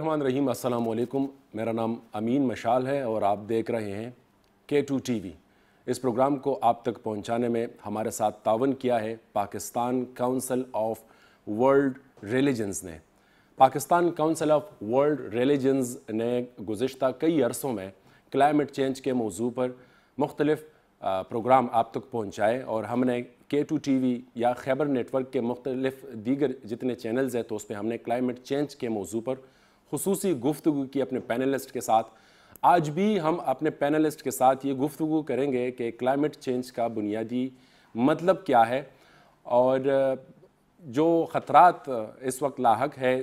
रहीम अस्सलाम वालेकुम मेरा नाम अमीन मशाल है और आप देख रहे हैं के टू टी वी इस प्रोग्राम को आप तक पहुंचाने में हमारे साथ तावन किया है Pakistan council of world religions ने Pakistan council of world religions ने गुज्त कई अरसों में क्लाइमेट चेंज के मौजू पर मुख्तलिफ़ प्रोग्राम आप तक पहुँचाए और हमने के टू टी वी या खैबर नेटवर्क के मुख्तलिफ दीगर जितने चैनल्स हैं तो उस पर हमने क्लाइमेट चेंज के मौजू पर खसूस गुफ्तु की अपने पैनलिस्ट के साथ आज भी हम अपने पैनलिस्ट के साथ ये गुफ्तु करेंगे कि क्लाइमेट चेंज का बुनियादी मतलब क्या है और जो ख़तरात इस वक्त लाक है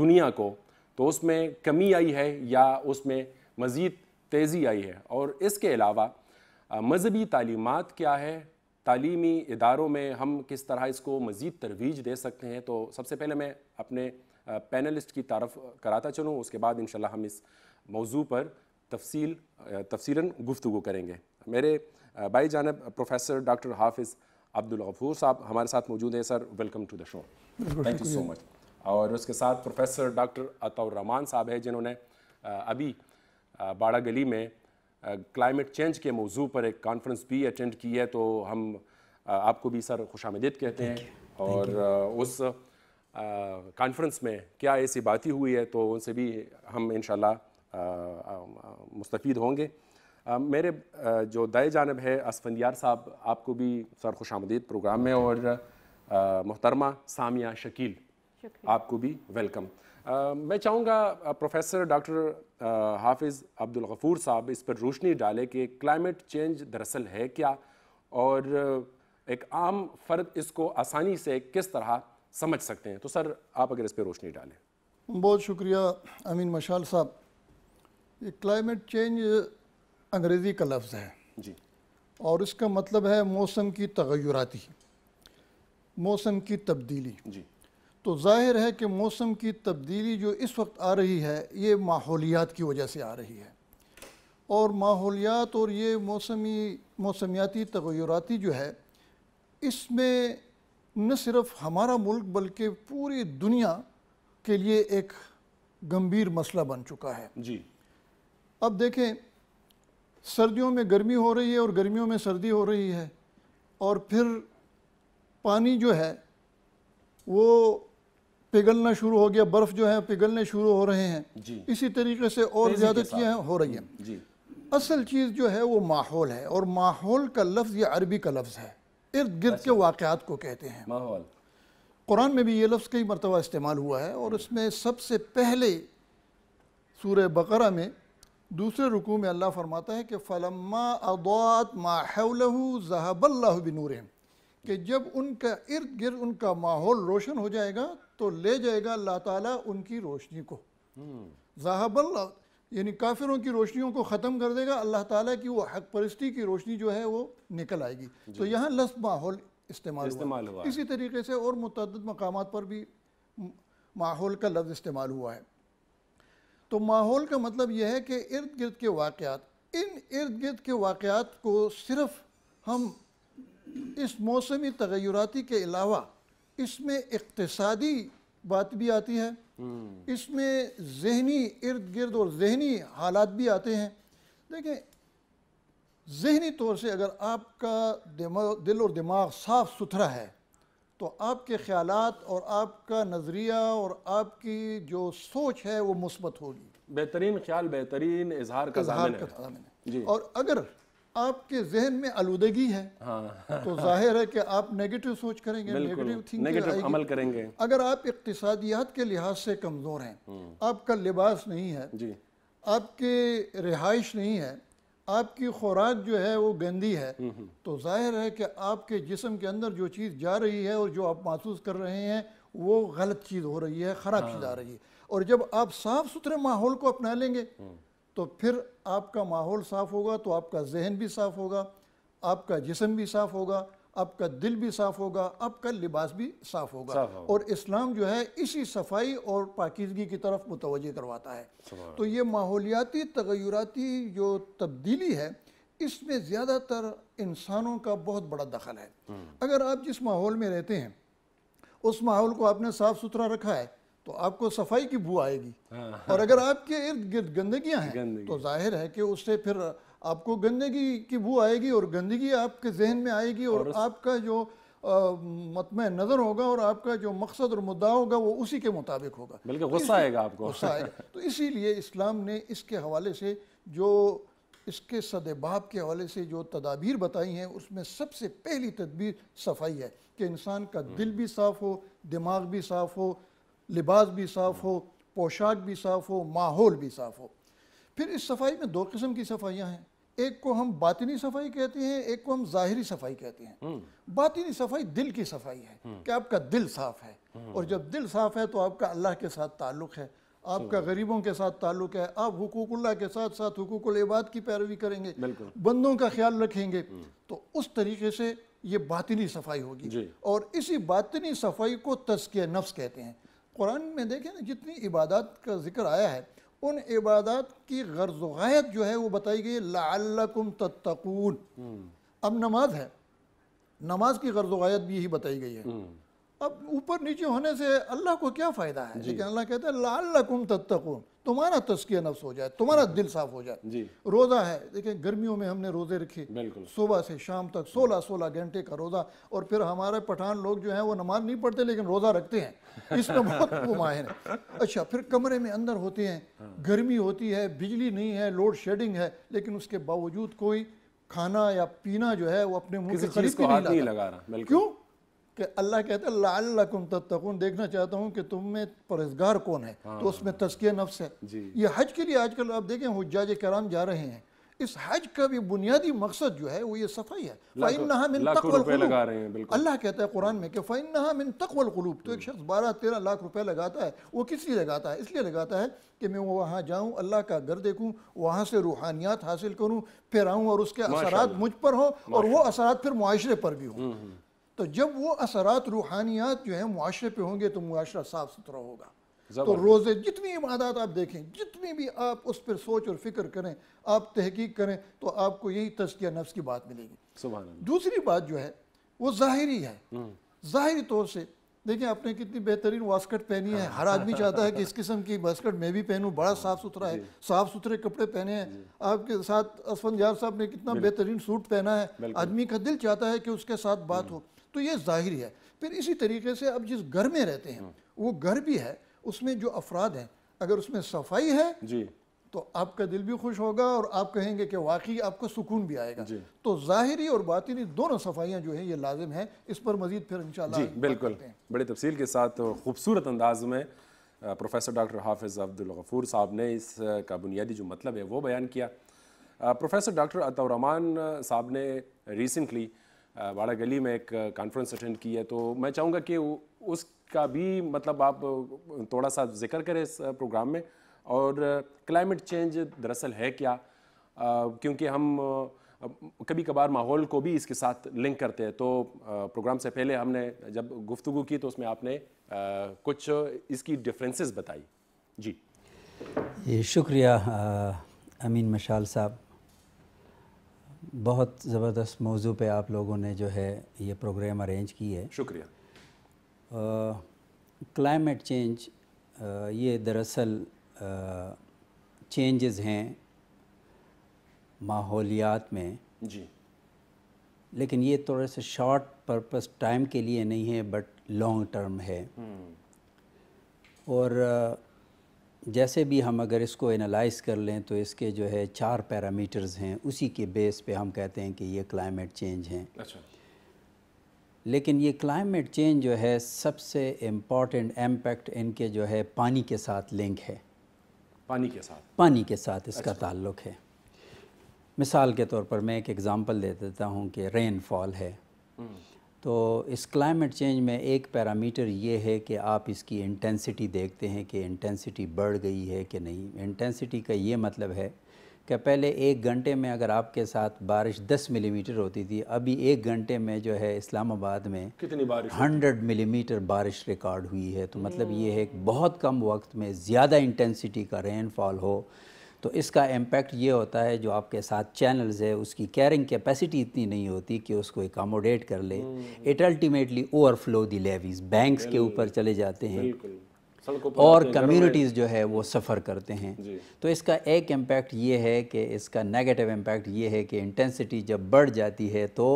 दुनिया को तो उसमें कमी आई है या उसमें मज़ीद तेज़ी आई है और इसके अलावा मजहबी तालीमत क्या है तालीमी इदारों में हम किस तरह इसको मज़ीद तरवीज दे सकते हैं तो सबसे पहले मैं अपने पैनलिस्ट की तारफ कराता चलूँ उसके बाद इन हम इस मौजू पर तफसील तफसीला गुफ्तु करेंगे मेरे बाई जानब प्रोफेसर डॉक्टर हाफिज़ अब्दुल अफूर साहब हमारे साथ मौजूद हैं sir welcome to the show thank you so much और उसके साथ प्रोफेसर डॉक्टर अतरहमान साहब हैं जिन्होंने अभी बाड़ा गली में क्लाइमेट चेंज के मौजू पर एक कॉन्फ्रेंस भी अटेंड की है तो हम आपको भी सर खुश आमदीद कहते हैं और उस कॉन्फ्रेंस में क्या ऐसी बातें हुई है तो उनसे भी हम इन मुस्तफ़ होंगे मेरे जो दाएँ जानब है असफंदियार साहब आपको भी सर खुश आमदीद प्रोग्राम में और मोहतरमा सामिया शकील आपको भी वेलकम मैं चाहूँगा प्रोफेसर डॉक्टर हाफिज़ अब्दुल गफूर साहब इस पर रोशनी डाले कि क्लाइमेट चेंज दरअसल है क्या और एक आम फ़र्द इसको आसानी से किस तरह समझ सकते हैं तो सर आप अगर इस पर रोशनी डालें बहुत शुक्रिया अमीन मशाल साहब ये क्लाइमेट चेंज अंग्रेज़ी का लफ्ज़ है जी और इसका मतलब है मौसम की तगैराती मौसम की तब्दीली जी तो जाहिर है कि मौसम की तब्दीली जो इस वक्त आ रही है ये माहौलियात की वजह से आ रही है और माहौलियात और ये मौसमी मौसमियाती तगैराती जो है इसमें न सिर्फ हमारा मुल्क बल्कि पूरी दुनिया के लिए एक गंभीर मसला बन चुका है जी अब देखें सर्दियों में गर्मी हो रही है और गर्मियों में सर्दी हो रही है और फिर पानी जो है वो पिघलना शुरू हो गया बर्फ़ जो है पिघलने शुरू हो रहे हैं इसी तरीके से और ज़्यादा चीज़ें हो रही हैं असल चीज़ जो है वो माहौल है और माहौल का लफ्ज़ ये अरबी का लफ्ज़ है इर्द गिर्द के वाक़ात को कहते हैं माहौल कुरान में भी ये लफ्ज़ कई मरतबा इस्तेमाल हुआ है और इसमें सबसे पहले सूर बकरा में दूसरे रुकू में अल्लाह फरमाता है कि फ़लम्मा अदात माहू जहाबल्ला बिनूर कि जब उनका इर्द गिर्द उनका माहौल रोशन हो जाएगा तो ले जाएगा अल्लाह ताला उनकी रोशनी को हम्म। जहाबल्ला यानी काफिरों की रोशनियों को ख़त्म कर देगा अल्लाह ताला की वो हक परस्ती की रोशनी जो है वो निकल आएगी तो यहाँ लस माहौल इस्तेमाल हुआ, हुआ इसी तरीके से और मतद मकाम पर भी माहौल का लफ्ज़ इस्तेमाल हुआ है तो माहौल का मतलब यह है कि इर्द गिर्द के वाक़ात इन इर्द गिर्द के वाक़ात को सिर्फ हम इस मौसमी तगैराती के अलावा इसमें इकतसादी बात भी आती है हम्म। इसमें जहनी इर्द गिर्द और जहनी हालात भी आते हैं देखें जहनी तौर से अगर आपका दिल और दिमाग साफ सुथरा है तो आपके ख्याल और आपका नज़रिया और आपकी जो सोच है वो मुस्बत होगी बेहतरीन ख्याल बेहतरीन इजहार का, का है। है। और अगर आपके जहन में आलूदगी है हाँ, तो जाहिर है कि आप नेगेटिव सोच करेंगे नेगेटिव थिंकिंग अमल करेंगे अगर आप इकतियात के लिहाज से कमज़ोर हैं हम्म। आपका लिबास नहीं है जी आपके रिहाइश नहीं है आपकी खुराक जो है वो गंदी है हम्म, हम्म। तो जाहिर है कि आपके जिसम के अंदर जो चीज़ जा रही है और जो आप महसूस कर रहे हैं वो गलत चीज़ हो रही है ख़राब हाँ। चीज़ आ रही है और जब आप साफ़ सुथरे माहौल को अपना लेंगे तो फिर आपका माहौल साफ़ होगा तो आपका जहन भी साफ़ होगा आपका जिसम भी साफ़ होगा आपका दिल भी साफ़ होगा आपका लिबास भी साफ़ होगा।, साफ और इस्लाम जो है इसी सफाई और पाकिजगी की तरफ मुतव करवाता है तो ये माहौलियाती तगैराती जो तब्दीली है इसमें ज़्यादातर इंसानों का बहुत बड़ा दखल है हम्म। अगर आप जिस माहौल में रहते हैं उस माहौल को आपने साफ़ सुथरा रखा है तो आपको सफाई की बू आएगी हाँ, हाँ। और अगर आपके इर्द गिर्द गंदगियाँ हैं तो जाहिर है कि उससे फिर आपको गंदगी की बू आएगी और गंदगी आपके जहन में आएगी और, और आपका जो मतम नज़र होगा और आपका जो मकसद और मुद्दा होगा वो उसी के मुताबिक होगा बल्कि तो गुस्सा आएगा आपको गुस्सा आएगा तो इसीलिए इस्लाम ने इसके हवाले से जो इसके सदबाब के हवाले से जो तदाबीर बताई हैं उसमें सबसे पहली तदबीर सफाई है कि इंसान का हम्म। दिल भी साफ़ हो दिमाग भी साफ़ हो लिबास भी साफ़ हो पोशाक भी साफ़ हो माहौल भी साफ़ हो फिर इस सफाई में दो किस्म की सफाइयाँ हैं एक को हम बातनी सफाई कहते हैं एक को हम ज़ाहरी सफाई कहते हैं हम्म। बातनी सफाई दिल की सफाई है हम्म। कि आपका दिल साफ़ है हम्म। और जब दिल साफ़ है तो आपका अल्लाह के साथ ताल्लुक़ है आपका गरीबों के साथ ताल्लुक है आप हुकूकुल्लाह के साथ साथ हुकूकुल इबाद की पैरवी करेंगे बंदों का ख्याल रखेंगे तो उस तरीके से ये बातनी सफाई होगी और इसी बातनी सफाई को तस्किया नफ्स कहते हैं कुरान में देखें ना जितनी इबादत का जिक्र आया है उन इबादत की गर्ज जो है वो बताई गई लाकुम तत्तकून अब नमाज है नमाज की गर्ज भी यही बताई गई है हम्म। अब ऊपर नीचे होने से अल्लाह को क्या फ़ायदा है लेकिन अल्लाह कहते हैं लाकुम तत्तकून तुम्हारा तस्किया नफ्स हो जाए तुम्हारा दिल साफ हो जाए रोज़ा है देखिए गर्मियों में हमने रोज़े रखे सुबह से शाम तक सोलह सोलह घंटे का रोज़ा और फिर हमारे पठान लोग जो हैं वो नमाज नहीं पढ़ते लेकिन रोज़ा रखते हैं इसमें बहुत माहिर है अच्छा फिर कमरे में अंदर होते हैं हाँ। गर्मी होती है बिजली नहीं है लोड शेडिंग है लेकिन उसके बावजूद कोई खाना या पीना जो है वो अपने मुंह से नहीं लगा रहा क्यों कि अल्लाह कहता है लाकुम तत्तकून देखना चाहता हूँ कि तुम में परहेजगार कौन है हाँ। तो उसमें तस्किया नफ्स है ये हज के लिए आजकल आप देखें हजाज कराम जा रहे हैं इस हज का भी बुनियादी मकसद जो है वो ये सफाई है फाइन नहा मिन तकवल अल्लाह कहता है कुरान में कि फाइन नहा मिन तकवल क़लूब तो एक शख्स बारह तेरह लाख रुपए लगाता है वो किस लिए लगाता है इसलिए लगाता है कि मैं वहाँ जाऊँ अल्लाह का घर देखूँ वहाँ से रूहानियात हासिल करूँ फिर आऊँ और उसके असरात मुझ पर हों और वो असरात फिर माशरे पर भी हों हम्म, हम्म। तो जब वो असरात रूहानियात जो है मुआरे पे होंगे तो मुआरा साफ सुथरा होगा तो रोज़े जितनी इबादत आप देखें जितनी भी आप उस पर सोच और फिक्र करें आप तहकीक करें तो आपको यही तस्किया नफ्स की बात मिलेगी दूसरी बात जो है वो ज़ाहरी है हम्म। ज़ाहरी तौर से देखिए आपने कितनी बेहतरीन वास्कट पहनी है हर आदमी चाहता है कि इस किस्म की वास्कट मैं भी पहनूं बड़ा हाँ, साफ़ सुथरा है साफ़ सुथरे कपड़े पहने हैं आपके साथ असफन यार साहब ने कितना बेहतरीन सूट पहना है आदमी का दिल चाहता है कि उसके साथ बात हम्म। हो तो ये जाहिर है फिर इसी तरीके से अब जिस घर में रहते हैं हम्म। वो घर भी है उसमें जो अफराद हैं अगर उसमें सफाई है जी तो आपका दिल भी खुश होगा और आप कहेंगे कि वाकई आपको सुकून भी आएगा तो जाहिरी और बातनी दोनों सफाइयाँ जो हैं ये लाजिम हैं इस पर मजीद फिर इन जी बिल्कुल बड़ी तफसील के साथ खूबसूरत अंदाज में प्रोफेसर डॉक्टर हाफिज़ गफूर साहब ने इस का बुनियादी जो मतलब है वो बयान किया प्रोफेसर डॉक्टर अतरमान साहब ने रिसेंटली वाड़ा गली में एक कॉन्फ्रेंस अटेंड की है तो मैं चाहूँगा कि उसका भी मतलब आप थोड़ा सा जिक्र करें इस प्रोग्राम में और क्लाइमेट चेंज दरअसल है क्या क्योंकि हम कभी कभार माहौल को भी इसके साथ लिंक करते हैं तो प्रोग्राम से पहले हमने जब गुफ्तु की तो उसमें आपने कुछ इसकी डिफरेंसेस बताई जी ये शुक्रिया अमीन मशाल साहब बहुत ज़बरदस्त मौजू पे आप लोगों ने जो है ये प्रोग्राम अरेंज की है शुक्रिया क्लाइमेट चेंज ये दरअसल चेंजेस हैं माहौलियात में जी लेकिन ये थोड़े से शॉर्ट पर्पस टाइम के लिए नहीं है बट लॉन्ग टर्म है हम्म। और जैसे भी हम अगर इसको एनालाइज कर लें तो इसके जो है चार पैरामीटर्स हैं उसी के बेस पे हम कहते हैं कि ये क्लाइमेट चेंज हैं अच्छा लेकिन ये क्लाइमेट चेंज जो है सबसे इम्पॉर्टेंट इम्पैक्ट इनके जो है पानी के साथ लिंक है पानी के साथ पानी के साथ इसका अच्छा। ताल्लुक़ है मिसाल के तौर पर मैं एक एग्ज़ाम्पल दे देता हूँ कि रेनफॉल है हम्म। तो इस क्लाइमेट चेंज में एक पैरामीटर ये है कि आप इसकी इंटेंसिटी देखते हैं कि इंटेंसिटी बढ़ गई है कि नहीं इंटेंसिटी का ये मतलब है कि पहले एक घंटे में अगर आपके साथ बारिश 10 मिलीमीटर mm होती थी अभी एक घंटे में जो है इस्लामाबाद में कितनी बारिश 100 मिलीमीटर mm बारिश रिकॉर्ड हुई है तो मतलब ये है कि हम्म। बहुत कम वक्त में ज़्यादा इंटेंसिटी का रेनफॉल हो तो इसका इम्पैक्ट ये होता है जो आपके साथ चैनल्स है उसकी कैरिंग कैपेसिटी इतनी नहीं होती कि उसको एकामोडेट कर ले it ultimately overflow the levees banks के ऊपर चले जाते हैं और कम्युनिटीज़ जो है वो सफ़र करते हैं तो इसका एक इम्पैक्ट ये है कि इसका नेगेटिव इम्पैक्ट ये है कि इंटेंसिटी जब बढ़ जाती है तो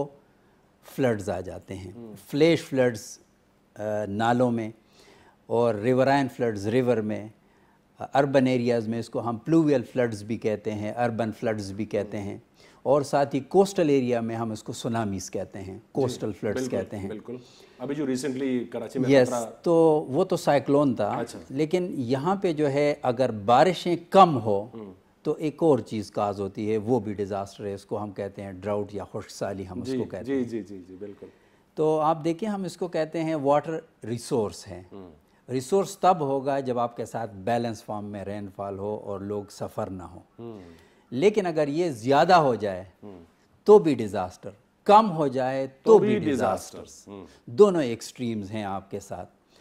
फ्लड्स आ जाते हैं फ्लैश हम्म। फ्लड्स नालों में और रिवराइन फ्लड्स रिवर में अर्बन एरियाज़ में इसको हम प्लूवियल फ्लड्स भी कहते हैं अर्बन फ्लड्स भी कहते हैं और साथ ही कोस्टल एरिया में हम इसको सुनामीज कहते हैं कोस्टल फ्लड्स कहते हैं बिल्कुल अभी जो रिसेंटली कराची में यस तो वो तो साइक्लोन था अच्छा। लेकिन यहाँ पे जो है अगर बारिशें कम हो हम्म। तो एक और चीज़ काज होती है वो भी डिज़ास्टर है इसको हम कहते हैं ड्राउट या खुशसाली हम उसको कहते हैं जी जी जी जी बिल्कुल तो आप देखिए हम इसको कहते हैं वाटर रिसोर्स है हम्म। रिसोर्स तब होगा जब आपके साथ बैलेंस फॉर्म में रेनफॉल हो और लोग सफ़र ना हो हम्म। लेकिन अगर ये ज़्यादा हो जाए हम्म। तो भी डिज़ास्टर कम हो जाए तो, तो भी डिज़ास्टर हम्म। दोनों एक्सट्रीम्स हैं आपके साथ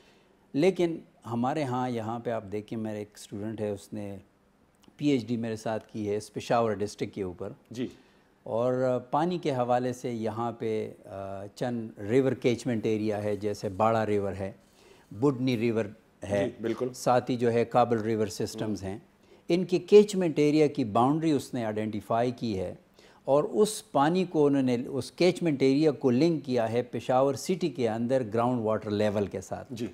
लेकिन हमारे यहाँ यहाँ पे आप देखिए मेरे एक स्टूडेंट है उसने पीएचडी मेरे साथ की है पिशावर डिस्ट्रिक्ट के ऊपर जी और पानी के हवाले से यहाँ पे चंद रिवर कैचमेंट एरिया है जैसे बाड़ा रिवर है बुडनी रिवर है बिल्कुल साथ ही जो है काबल रिवर सिस्टम्स हैं इनके कैचमेंट एरिया की बाउंड्री उसने आइडेंटिफाई की है और उस पानी को उन्होंने उस कैचमेंट एरिया को लिंक किया है पेशावर सिटी के अंदर ग्राउंड वाटर लेवल के साथ जी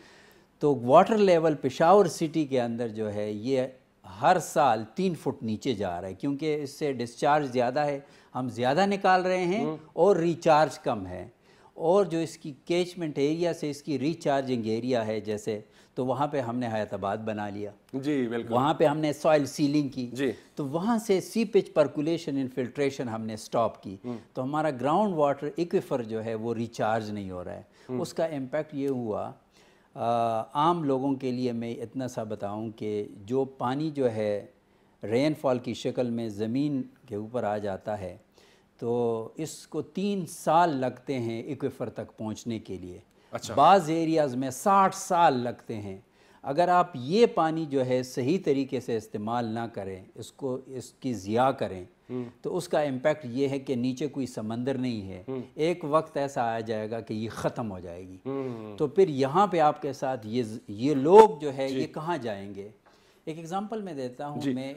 तो वाटर लेवल पेशावर सिटी के अंदर जो है ये हर साल तीन फुट नीचे जा रहा है क्योंकि इससे डिस्चार्ज ज़्यादा है हम ज़्यादा निकाल रहे हैं हम्म। और रिचार्ज कम है और जो इसकी कैचमेंट एरिया से इसकी रिचार्जिंग एरिया है जैसे तो वहाँ पे हमने हयाताबाद बना लिया जी बिल्कुल वहाँ पे हमने सॉइल सीलिंग की जी तो वहाँ से सीपेज परकुलेशन इनफिल्ट्रेशन हमने स्टॉप की हम्म। तो हमारा ग्राउंड वाटर इक्विफर जो है वो रिचार्ज नहीं हो रहा है हम्म। उसका इम्पैक्ट ये हुआ आ, आम लोगों के लिए मैं इतना सा बताऊँ कि जो पानी जो है रेनफॉल की शक्ल में ज़मीन के ऊपर आ जाता है तो इसको तीन साल लगते हैं इक्वेफर तक पहुंचने के लिए अच्छा। बाज़ एरियाज़ में साठ साल लगते हैं अगर आप ये पानी जो है सही तरीके से इस्तेमाल ना करें इसको इसकी ज़िया करें हम्म। तो उसका इम्पेक्ट ये है कि नीचे कोई समंदर नहीं है हम्म। एक वक्त ऐसा आ जाएगा कि ये ख़त्म हो जाएगी हम्म। तो फिर यहाँ पे आपके साथ ये ये लोग जो है ये कहाँ जाएंगे एक एग्ज़ाम्पल मैं देता हूँ मैं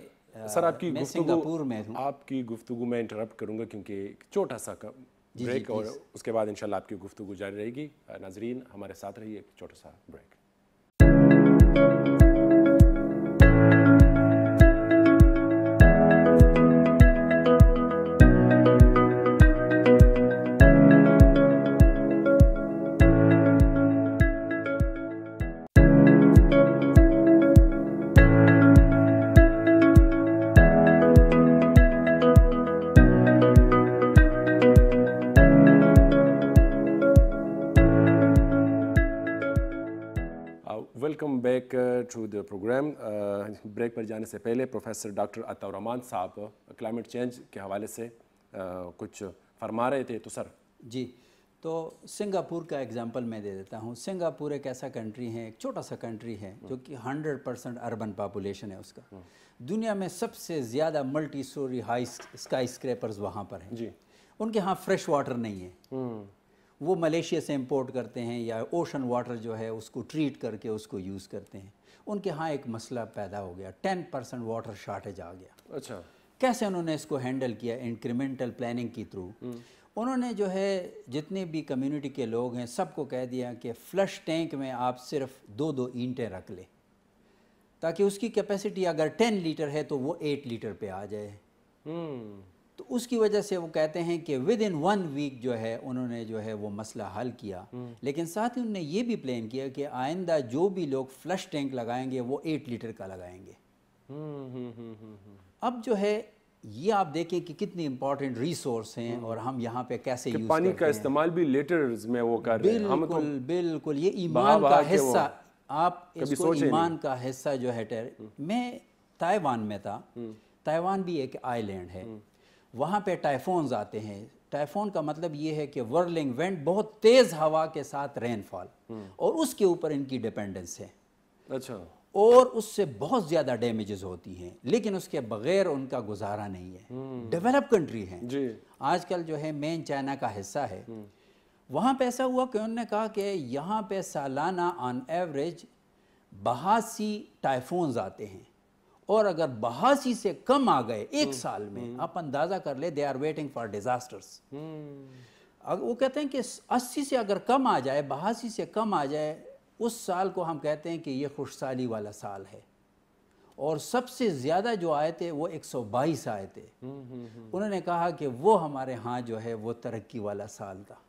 सर uh, आपकी सिंगापुर में हूँ आपकी गुफ्तु में इंटरप्ट करूँगा क्योंकि एक छोटा सा ब्रेक और उसके बाद इंशाल्लाह आपकी गुफ्तु जारी रहेगी uh, नाजरीन हमारे साथ रहिए एक छोटा सा break break through the program break पर जाने से पहले प्रोफेसर डॉक्टर रमान साहब क्लाइमेट uh, चेंज के हवाले से uh, कुछ फरमा रहे थे तो सर जी तो सिंगापुर का एग्जांपल मैं दे देता हूँ सिंगापुर एक ऐसा कंट्री है एक छोटा सा कंट्री है जो कि 100 परसेंट अर्बन पॉपुलेशन है उसका हम्म। दुनिया में सबसे ज़्यादा multi storey high skyscrapers वहाँ पर हैं जी उनके यहाँ फ्रेश वाटर नहीं है हम्म। वो मलेशिया से इंपोर्ट करते हैं या ओशन वाटर जो है उसको ट्रीट करके उसको यूज़ करते हैं उनके यहाँ एक मसला पैदा हो गया टेन परसेंट वाटर शार्टेज आ गया अच्छा कैसे उन्होंने इसको हैंडल किया इंक्रीमेंटल प्लानिंग के थ्रू उन्होंने जो है जितने भी कम्युनिटी के लोग हैं सबको कह दिया कि फ्लश टैंक में आप सिर्फ दो दो ईंटें रख लें ताकि उसकी कैपेसिटी अगर टेन लीटर है तो वो एट लीटर पर आ जाए हम्म। तो उसकी वजह से वो कहते हैं कि विद इन वन वीक जो है उन्होंने जो है वो मसला हल किया हम्म। लेकिन साथ ही उन्होंने ये भी प्लान किया कि आइंदा जो भी लोग फ्लश टैंक लगाएंगे वो एट लीटर का लगाएंगे हम्म, हम्म, अब जो है ये आप देखें कि कितने इम्पोर्टेंट रिसोर्स हैं और हम यहाँ पे कैसे यूज पानी का इस्तेमाल भी लेटर्स में वो कर रहे हैं तो बिल्कुल ये ईमान का हिस्सा आप इसको ईमान का हिस्सा जो है मैं ताइवान में था ताइवान भी एक आइलैंड है वहाँ पे टाइफोन्स आते हैं टाइफोन का मतलब ये है कि वर्लिंग वेंट बहुत तेज़ हवा के साथ रेनफॉल हम्म। और उसके ऊपर इनकी डिपेंडेंस है अच्छा और उससे बहुत ज़्यादा डैमेजेस होती हैं लेकिन उसके बगैर उनका गुजारा नहीं है डेवलप कंट्री है आजकल जो है मेन चाइना का हिस्सा है हम्म। वहां पे ऐसा हुआ कि उन्होंने कहा कि यहाँ पे सालाना ऑन एवरेज बहासी टाइफोन्स आते हैं और अगर बहासी से कम आ गए एक हम्म, साल में हम्म। आप अंदाजा कर ले they are waiting for disasters वो कहते हैं कि अस्सी से अगर कम आ जाए बहासी से कम आ जाए उस साल को हम कहते हैं कि ये खुशहाली वाला साल है और सबसे ज़्यादा जो आए थे वो 122 आए थे हम्म, उन्होंने कहा कि वो हमारे यहाँ जो है वो तरक्की वाला साल था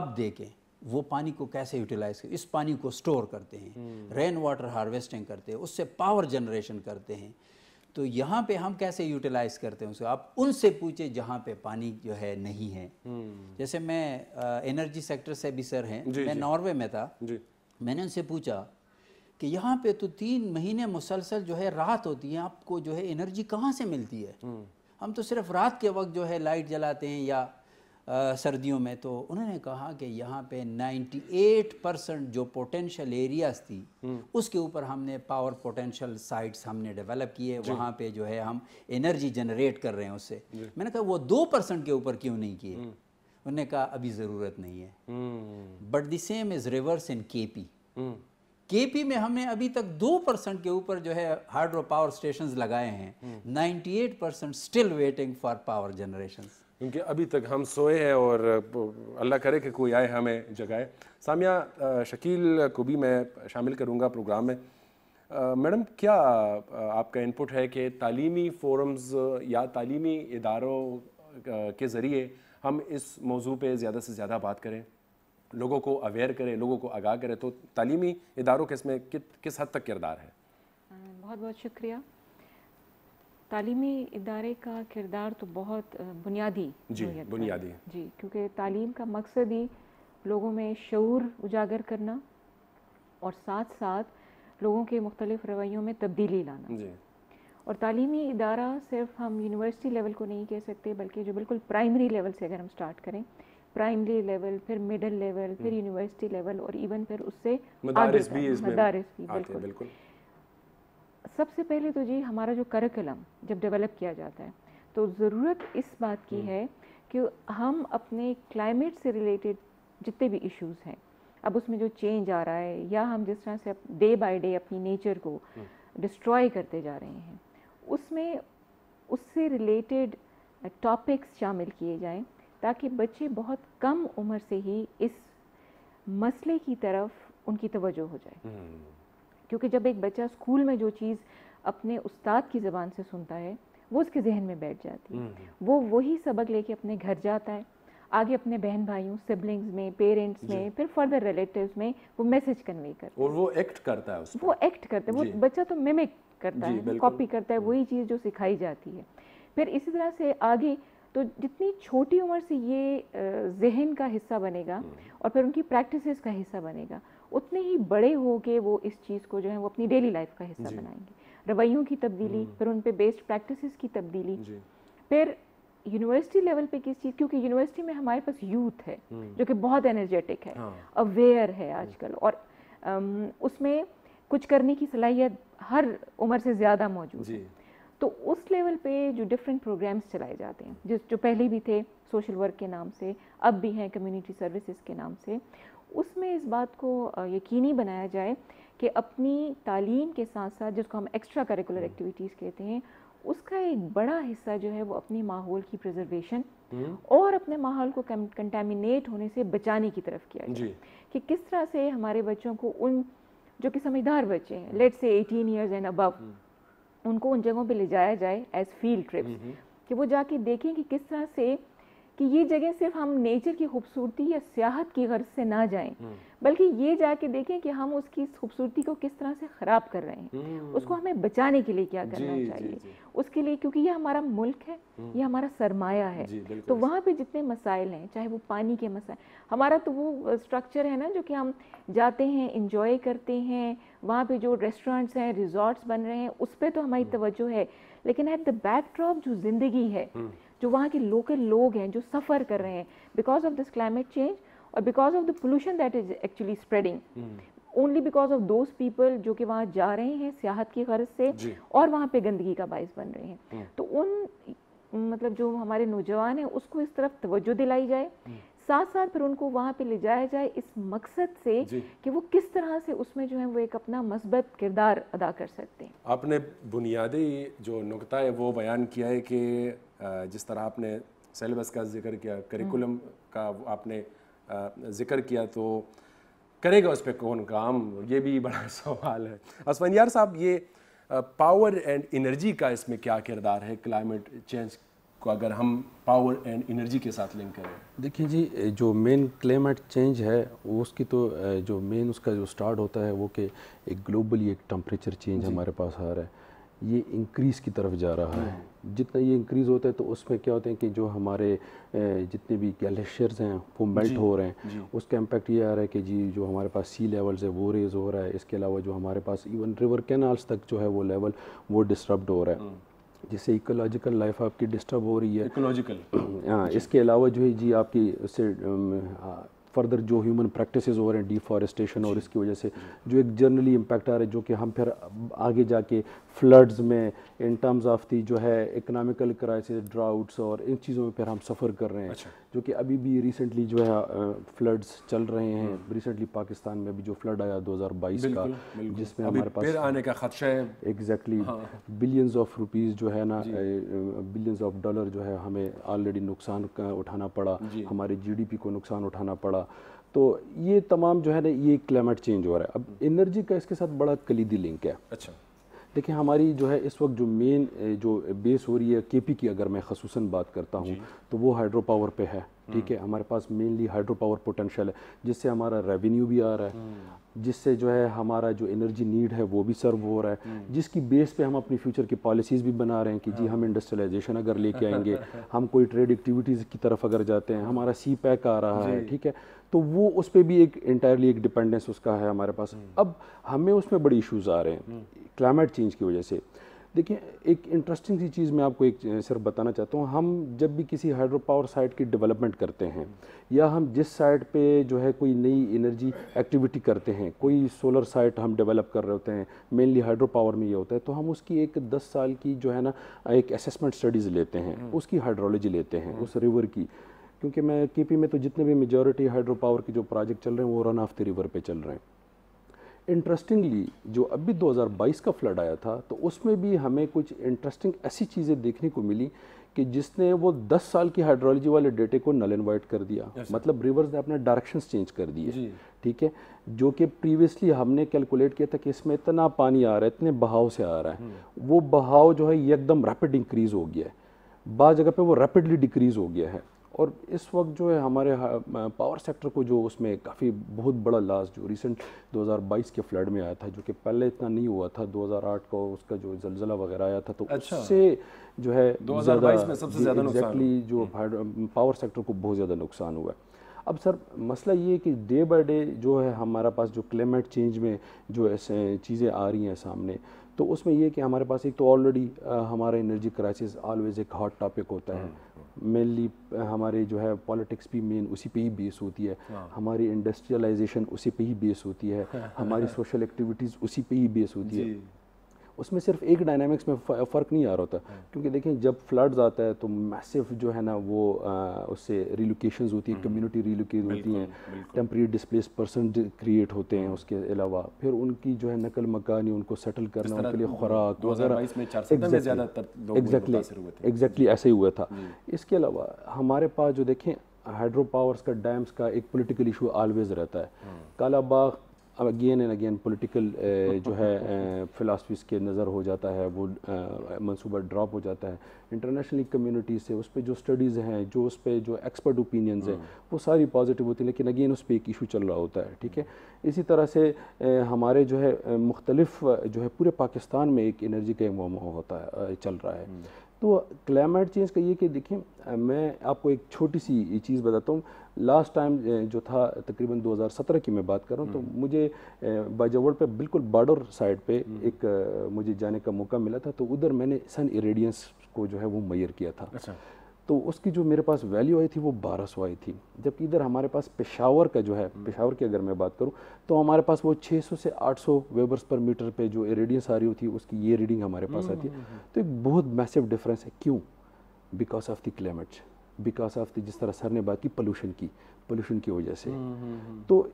अब देखें वो पानी को कैसे यूटिलाइज कर इस पानी को स्टोर करते हैं रेन वाटर हार्वेस्टिंग करते हैं उससे पावर जनरेशन करते हैं तो यहाँ पे हम कैसे यूटिलाइज करते हैं उसको आप उनसे पूछे जहाँ पे पानी जो है नहीं है हम्म। जैसे मैं एनर्जी सेक्टर से भी सर हैं मैं नॉर्वे में था मैंने उनसे पूछा कि यहाँ पे तो तीन महीने मुसलसल जो है रात होती है आपको जो है एनर्जी कहाँ से मिलती है हम्म। हम तो सिर्फ रात के वक्त जो है लाइट जलाते हैं या सर्दियों में तो उन्होंने कहा कि यहाँ पे 98 परसेंट जो पोटेंशियल एरियाज थी हम्म। उसके ऊपर हमने पावर पोटेंशियल साइट्स हमने डेवलप किए वहाँ पे जो है हम एनर्जी जनरेट कर रहे हैं उससे मैंने कहा वो दो परसेंट के ऊपर क्यों नहीं किए हम्म। उन्होंने कहा अभी ज़रूरत नहीं है but the same is rivers in K P KP में हमने अभी तक दो परसेंट के ऊपर जो है हाइड्रो पावर स्टेशन लगाए हैं हम्म। Ninety eight percent still waiting for power generation क्योंकि अभी तक हम सोए हैं और अल्लाह करे कि कोई आए हमें जगाए सामिया शकील को भी मैं शामिल करूँगा प्रोग्राम में मैडम क्या आपका इनपुट है कि तालीमी फोरम्स या तालीमी इदारों के ज़रिए हम इस मौजू पे ज़्यादा से ज़्यादा बात करें लोगों को अवेयर करें लोगों को आगाह करें तो तालीमी इदारों के इसमें किस हद तक किरदार है बहुत बहुत शुक्रिया तालीमी इदारे का किरदार तो बहुत बुनियादी जी बुनियादी जी क्योंकि तालीम का मकसद ही लोगों में शूर उजागर करना और साथ साथ लोगों के मुख्तलिफ रवैयों में तब्दीली लाना जी और तालीमी इदारा सिर्फ हम यूनिवर्सिटी लेवल को नहीं कह सकते बल्कि जो बिल्कुल प्राइमरी लेवल से अगर हम स्टार्ट करें प्राइमरी लेवल फिर मिडल लेवल फिर हम्म। यूनिवर्सिटी लेवल और इवन फिर उससे मदारस भी, भी बिल्कुल, बिल्कुल। सबसे पहले तो जी हमारा जो करिकुलम जब डेवलप किया जाता है तो ज़रूरत इस बात की हम्म। है कि हम अपने क्लाइमेट से रिलेटेड जितने भी इश्यूज हैं अब उसमें जो चेंज आ रहा है या हम जिस तरह से डे बाय डे अपनी नेचर को डिस्ट्रॉय हम्म। करते जा रहे हैं उसमें उससे रिलेटेड टॉपिक्स शामिल किए जाएं ताकि बच्चे बहुत कम उम्र से ही इस मसले की तरफ उनकी तवज्जो हो जाए हम्म। क्योंकि जब एक बच्चा स्कूल में जो चीज़ अपने उस्ताद की ज़बान से सुनता है वो उसके जहन में बैठ जाती है हम्म, हम्म। वो वही सबक लेके अपने घर जाता है आगे अपने बहन भाइयों सिबलिंग्स में पेरेंट्स में फिर फर्दर रिलेटिव्स में वो मैसेज कन्वे करता है और वो एक्ट करता है वो एक्ट तो करता है वो बच्चा तो मिमिक करता है कॉपी करता है वही चीज़ जो सिखाई जाती है फिर इसी तरह से आगे तो जितनी छोटी उम्र से ये जहन का हिस्सा बनेगा हम्म। और फिर उनकी प्रैक्टिसेस का हिस्सा बनेगा उतने ही बड़े हो के वो इस चीज़ को जो है वो अपनी डेली लाइफ का हिस्सा बनाएंगे रवैयों की तब्दीली हम्म। फिर उन पर बेस्ड प्रैक्टिस की तब्दीली फिर यूनिवर्सिटी लेवल पे किस चीज़ क्योंकि यूनिवर्सिटी में हमारे पास यूथ है हम्म। जो कि बहुत एनर्जेटिक है अवेयर हाँ। है आजकल और अम, उसमें कुछ करने की सलाहियत हर उम्र से ज़्यादा मौजूद है तो उस लेवल पे जो डिफरेंट प्रोग्राम्स चलाए जाते हैं जिस जो पहले भी थे सोशल वर्क के नाम से अब भी हैं कम्युनिटी सर्विसेज के नाम से उसमें इस बात को यकीनी बनाया जाए कि अपनी तालीम के साथ साथ जिसको हम एक्स्ट्रा करिकुलर एक्टिविटीज़ कहते हैं उसका एक बड़ा हिस्सा जो है वो अपने माहौल की प्रिजर्वेशन हम्म। और अपने माहौल को कंटेमिनेट होने से बचाने की तरफ किया जाए कि किस तरह से हमारे बच्चों को उन जो कि समझदार बच्चे हैं लेट से एटीन ईयर्स एंड अबव उनको उन जगहों पे ले जाया जाए एज फील्ड ट्रिप्स कि वो जाके देखें कि किस तरह से कि ये जगह सिर्फ हम नेचर की खूबसूरती या सियाहत की गर्ज से ना जाएं हम्म। बल्कि ये जाके देखें कि हम उसकी खूबसूरती को किस तरह से ख़राब कर रहे हैं हम्म। उसको हमें बचाने के लिए क्या करना जी, चाहिए जी, जी। उसके लिए क्योंकि ये हमारा मुल्क है हम्म। ये हमारा सरमाया है तो वहाँ पे जितने मसाइल हैं चाहे वो पानी के मसाइल हमारा तो वो स्ट्रक्चर है ना जो कि हम जाते हैं इंजॉय करते हैं वहाँ पे जो रेस्टोरेंट्स हैं रिजॉर्ट्स बन रहे हैं उस पर तो हमारी तवज्जो है लेकिन एट द बैकड्रॉप जो ज़िंदगी है जो वहाँ के लोकल लोग हैं जो सफ़र कर रहे हैं because of this climate change और because of the pollution that is actually spreading only because of those people जो कि वहाँ जा रहे हैं सियाहत की गर्ज से और वहाँ पे गंदगी का बायस बन रहे हैं हम्म। तो उन मतलब जो हमारे नौजवान हैं उसको इस तरफ तवज्जो दिलाई जाए हम्म। साथ साथ फिर उनको वहाँ पे ले जाया जाए इस मकसद से कि वो किस तरह से उसमें जो है वो एक अपना मस्बत किरदार अदा कर सकते हैं आपने बुनियादी जो नुकता है वो बयान किया है कि जिस तरह आपने सेलेबस का जिक्र किया करिकुलम हम्म। का आपने जिक्र किया तो करेगा उस पर कौन काम ये भी बड़ा सवाल है असफन यार साहब ये पावर एंड एनर्जी का इसमें क्या किरदार है क्लाइमेट चेंज को अगर हम पावर एंड एनर्जी के साथ लिंक करें देखिए जी जो मेन क्लाइमेट चेंज है उसकी तो जो मेन उसका जो स्टार्ट होता है वो कि एक ग्लोबली एक टम्परेचर चेंज हमारे पास आ रहा है ये इंक्रीज़ की तरफ जा रहा है हम्म। जितना ये इंक्रीज़ होता है तो उसमें क्या होते हैं कि जो हमारे जितने भी ग्लेशियर्स हैं वो मेल्ट हो रहे हैं उसका इम्पेक्ट ये आ रहा है कि जी जो हमारे पास सी लेवल्स है वो रेज़ हो रहा है इसके अलावा जो हमारे पास इवन रिवर कैनाल्स तक जो है वो लेवल वो डिस्टर्ब हो रहा है हम्म। जैसे इकोलॉजिकल लाइफ आपकी डिस्टर्ब हो रही है इकोलॉजिकल हाँ इसके अलावा जो है जी आपकी उससे फर्दर जो ह्यूमन प्रैक्टिस हो रहे हैं डिफॉरेस्टेशन और इसकी वजह से जो एक जनरली इम्पैक्ट आ रहा है जो कि हम फिर आगे जाके फ्लड्स में इन टर्म्स ऑफ दी जो है इकोनॉमिकल क्राइसिस ड्राउट्स और इन चीज़ों में फिर हम सफ़र कर रहे हैं अच्छा। जो कि अभी भी रिसेंटली जो है फ्लड्स चल रहे हैं रिसेंटली हम्म। पाकिस्तान में अभी जो फ्लड आया 2022 का जिसमें हमारे पास फिर आने का खदशा है एग्जैक्टली बिलियंस ऑफ रुपीज़ जो है ना बिलियंस ऑफ डॉलर जो है हमें ऑलरेडी नुकसान उठाना पड़ा हमारे पी को नुकसान उठाना पड़ा होगा तो ये तमाम जो है ना ये क्लाइमेट चेंज हो रहा है अब एनर्जी हम्म। का इसके साथ बड़ा कलीदी लिंक है अच्छा देखिए हमारी जो है इस वक्त जो मेन जो बेस हो रही है केपी की अगर मैं खसूस बात करता हूँ तो वो हाइड्रो पावर पे है हम्म। ठीक है हमारे पास मेनली हाइड्रो पावर पोटेंशियल है जिससे हमारा रेवेन्यू भी आ रहा है हम्म। जिससे जो है हमारा जो एनर्जी नीड है वो भी सर्व हो रहा है हम्म। जिसकी बेस पे हम अपनी फ्यूचर की पॉलिसीज़ भी बना रहे हैं कि जी हाँ। हम इंडस्ट्रियलाइजेशन अगर लेके आएंगे हम कोई ट्रेड एक्टिविटीज़ की तरफ अगर जाते हैं हमारा सी पैक आ रहा है ठीक है तो वो उस पर भी एक इंटायरली एक डिपेंडेंस उसका है हमारे पास हम्म। अब हमें उसमें बड़े इश्यूज आ रहे हैं क्लाइमेट हम्म। चेंज की वजह से देखिए एक इंटरेस्टिंग सी चीज़ मैं आपको एक सिर्फ बताना चाहता हूँ हम जब भी किसी हाइड्रो पावर साइट की डेवलपमेंट करते हैं या हम जिस साइट पे जो है कोई नई एनर्जी एक्टिविटी करते हैं कोई सोलर साइट हम डेवलप कर रहे होते हैं मेनली हाइड्रो पावर में ये होता है तो हम उसकी एक दस साल की जो है ना एक असेसमेंट स्टडीज़ लेते हैं हम्म। उसकी हाइड्रोलॉजी लेते हैं उस रिवर की क्योंकि मैं केपी में तो जितने भी मेजॉरिटी हाइड्रो पावर के जो प्रोजेक्ट चल रहे हैं वो रन ऑफ द रिवर पे चल रहे हैं इंटरेस्टिंगली जो अभी 2022 का फ्लड आया था तो उसमें भी हमें कुछ इंटरेस्टिंग ऐसी चीज़ें देखने को मिली कि जिसने वो 10 साल की हाइड्रोलॉजी वाले डेटे को नल एंड वाइट कर दिया yes, मतलब रिवर्स ने अपने डायरेक्शन चेंज कर दिए ठीक है जो कि प्रीवियसली हमने कैलकुलेट किया था कि इसमें इतना पानी आ रहा है इतने बहाव से आ रहा है हम्म। वो बहाव जो है एकदम रैपिड इंक्रीज़ हो गया है बाज़ जगह पे वो रैपिडली डिक्रीज़ हो गया है और इस वक्त जो है हमारे पावर सेक्टर को जो उसमें काफ़ी बहुत बड़ा लाज जो रिसेंट 2022 के फ्लड में आया था जो कि पहले इतना नहीं हुआ था 2008 को उसका जो जलजिला वगैरह आया था तो अच्छा। उससे जो है 2022 में सबसे ज़्यादा एग्जैक्टली जो पावर हम्म। सेक्टर को बहुत ज़्यादा नुकसान हुआ है अब सर मसला ये है कि डे बाई डे जो है हमारा पास जो क्लाइमेट चेंज में जो ऐसे चीज़ें आ रही हैं सामने तो उसमें ये कि हमारे पास एक तो ऑलरेडी हमारा एनर्जी क्राइसिस ऑलवेज एक हॉट टॉपिक होता है हम्म। मेनली uh, हमारे जो है पॉलिटिक्स भी मेन उसी पे ही बेस होती है हमारी इंडस्ट्रियलाइजेशन उसी पे ही बेस होती है हमारी सोशल एक्टिविटीज़ उसी पे ही बेस होती है उसमें सिर्फ एक डायनामिक्स में फ़र्क नहीं आ रहा होता हाँ। क्योंकि देखें जब फ्लड्स आता है तो मैसिव जो है ना वो उससे रिलोकेशन होती है कम्युनिटी रिलोकेट होती हैं टेम्प्रेरी डिस्प्लेस पर्सन क्रिएट होते हैं हाँ। उसके अलावा फिर उनकी जो है नकल मकानी उनको सेटल करना उनके लिए खुराक एग्जैक्टली एग्जैक्टली ऐसे ही हुआ था हम्म। इसके अलावा हमारे पास जो देखें हाइड्रो पावर्स का डैम्स का एक पॉलिटिकल इशू ऑलवेज रहता है हाँ। काला बाग अब अगेन एंड अगेन पॉलिटिकल जो है फ़िलासफ़ीज़ uh, के नज़र हो जाता है वो uh, मनसूबा ड्रॉप हो जाता है इंटरनेशनली कम्युनिटी से उस पर जो स्टडीज़ हैं जो उस पर जो एक्सपर्ट ओपिनियंस हैं हाँ। वो सारी पॉजिटिव होती है लेकिन अगेन उस पर एक इशू चल रहा होता है ठीक है इसी तरह से uh, हमारे जो है मुख्तलफ जो है पूरे पाकिस्तान में एक एनर्जी का मामा होता है चल रहा है हम्म। तो क्लाइमेट चेंज का ये कि देखिए मैं आपको एक छोटी सी ये चीज़ बताता हूँ लास्ट टाइम जो था तकरीबन 2017 की मैं बात कर रहा हूँ तो हम्म। मुझे बाजावड़ पे बिल्कुल बॉर्डर साइड पे हम्म। एक मुझे जाने का मौका मिला था तो उधर मैंने सन इरेडियंस को जो है वो मैयर किया था अच्छा। तो उसकी जो मेरे पास वैल्यू आई थी वो बारह सौ आई थी जबकि इधर हमारे पास पेशावर का जो है हम्म। पेशावर की अगर मैं बात करूँ तो हमारे पास वो 600 से 800 वेबर्स पर मीटर पे जो रेडियंस आ रही होती है उसकी ये रीडिंग हमारे पास आती है हम्म, हम्म, तो एक बहुत मैसिव डिफरेंस है क्यों because of the climate because of the जिस तरह सर ने बात की पोल्यूशन की पोल्यूशन की वजह से तो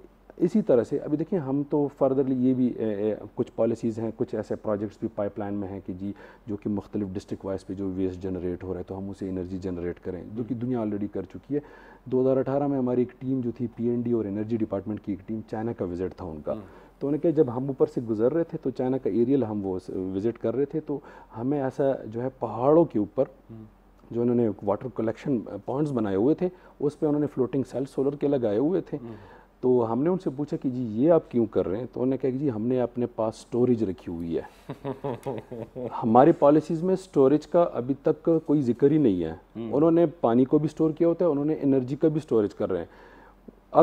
इसी तरह से अभी देखिए हम तो फर्दरली ये भी ए, ए, कुछ पॉलिसीज़ हैं कुछ ऐसे प्रोजेक्ट्स भी पाइपलाइन में हैं कि जी जो कि मुख्तलिफ डिस्ट्रिक्ट वाइज पे जो वेस्ट जनरेट हो रहा है तो हम उसे एनर्जी जनरेट करें जो कि दुनिया ऑलरेडी कर चुकी है 2018 में हमारी एक टीम जो थी पी और एनर्जी डिपार्टमेंट की एक टीम चाइना का विज़िट था उनका हम्म। तो उन्होंने कहा जब हम ऊपर से गुजर रहे थे तो चाइना का एरियल हम वो विज़िट कर रहे थे तो हमें ऐसा जो है पहाड़ों के ऊपर हम्म। जो उन्होंने वाटर कलेक्शन पॉइंट्स बनाए हुए थे उस पर उन्होंने फ्लोटिंग सेल सोलर के लगाए हुए थे हम्म। तो हमने उनसे पूछा कि जी ये आप क्यों कर रहे हैं तो उन्होंने कहा कि जी हमने अपने पास स्टोरेज रखी हुई है हमारी पॉलिसीज़ में स्टोरेज का अभी तक कोई जिक्र ही नहीं है हम्म। उन्होंने पानी को भी स्टोर किया होता है उन्होंने एनर्जी का भी स्टोरेज कर रहे हैं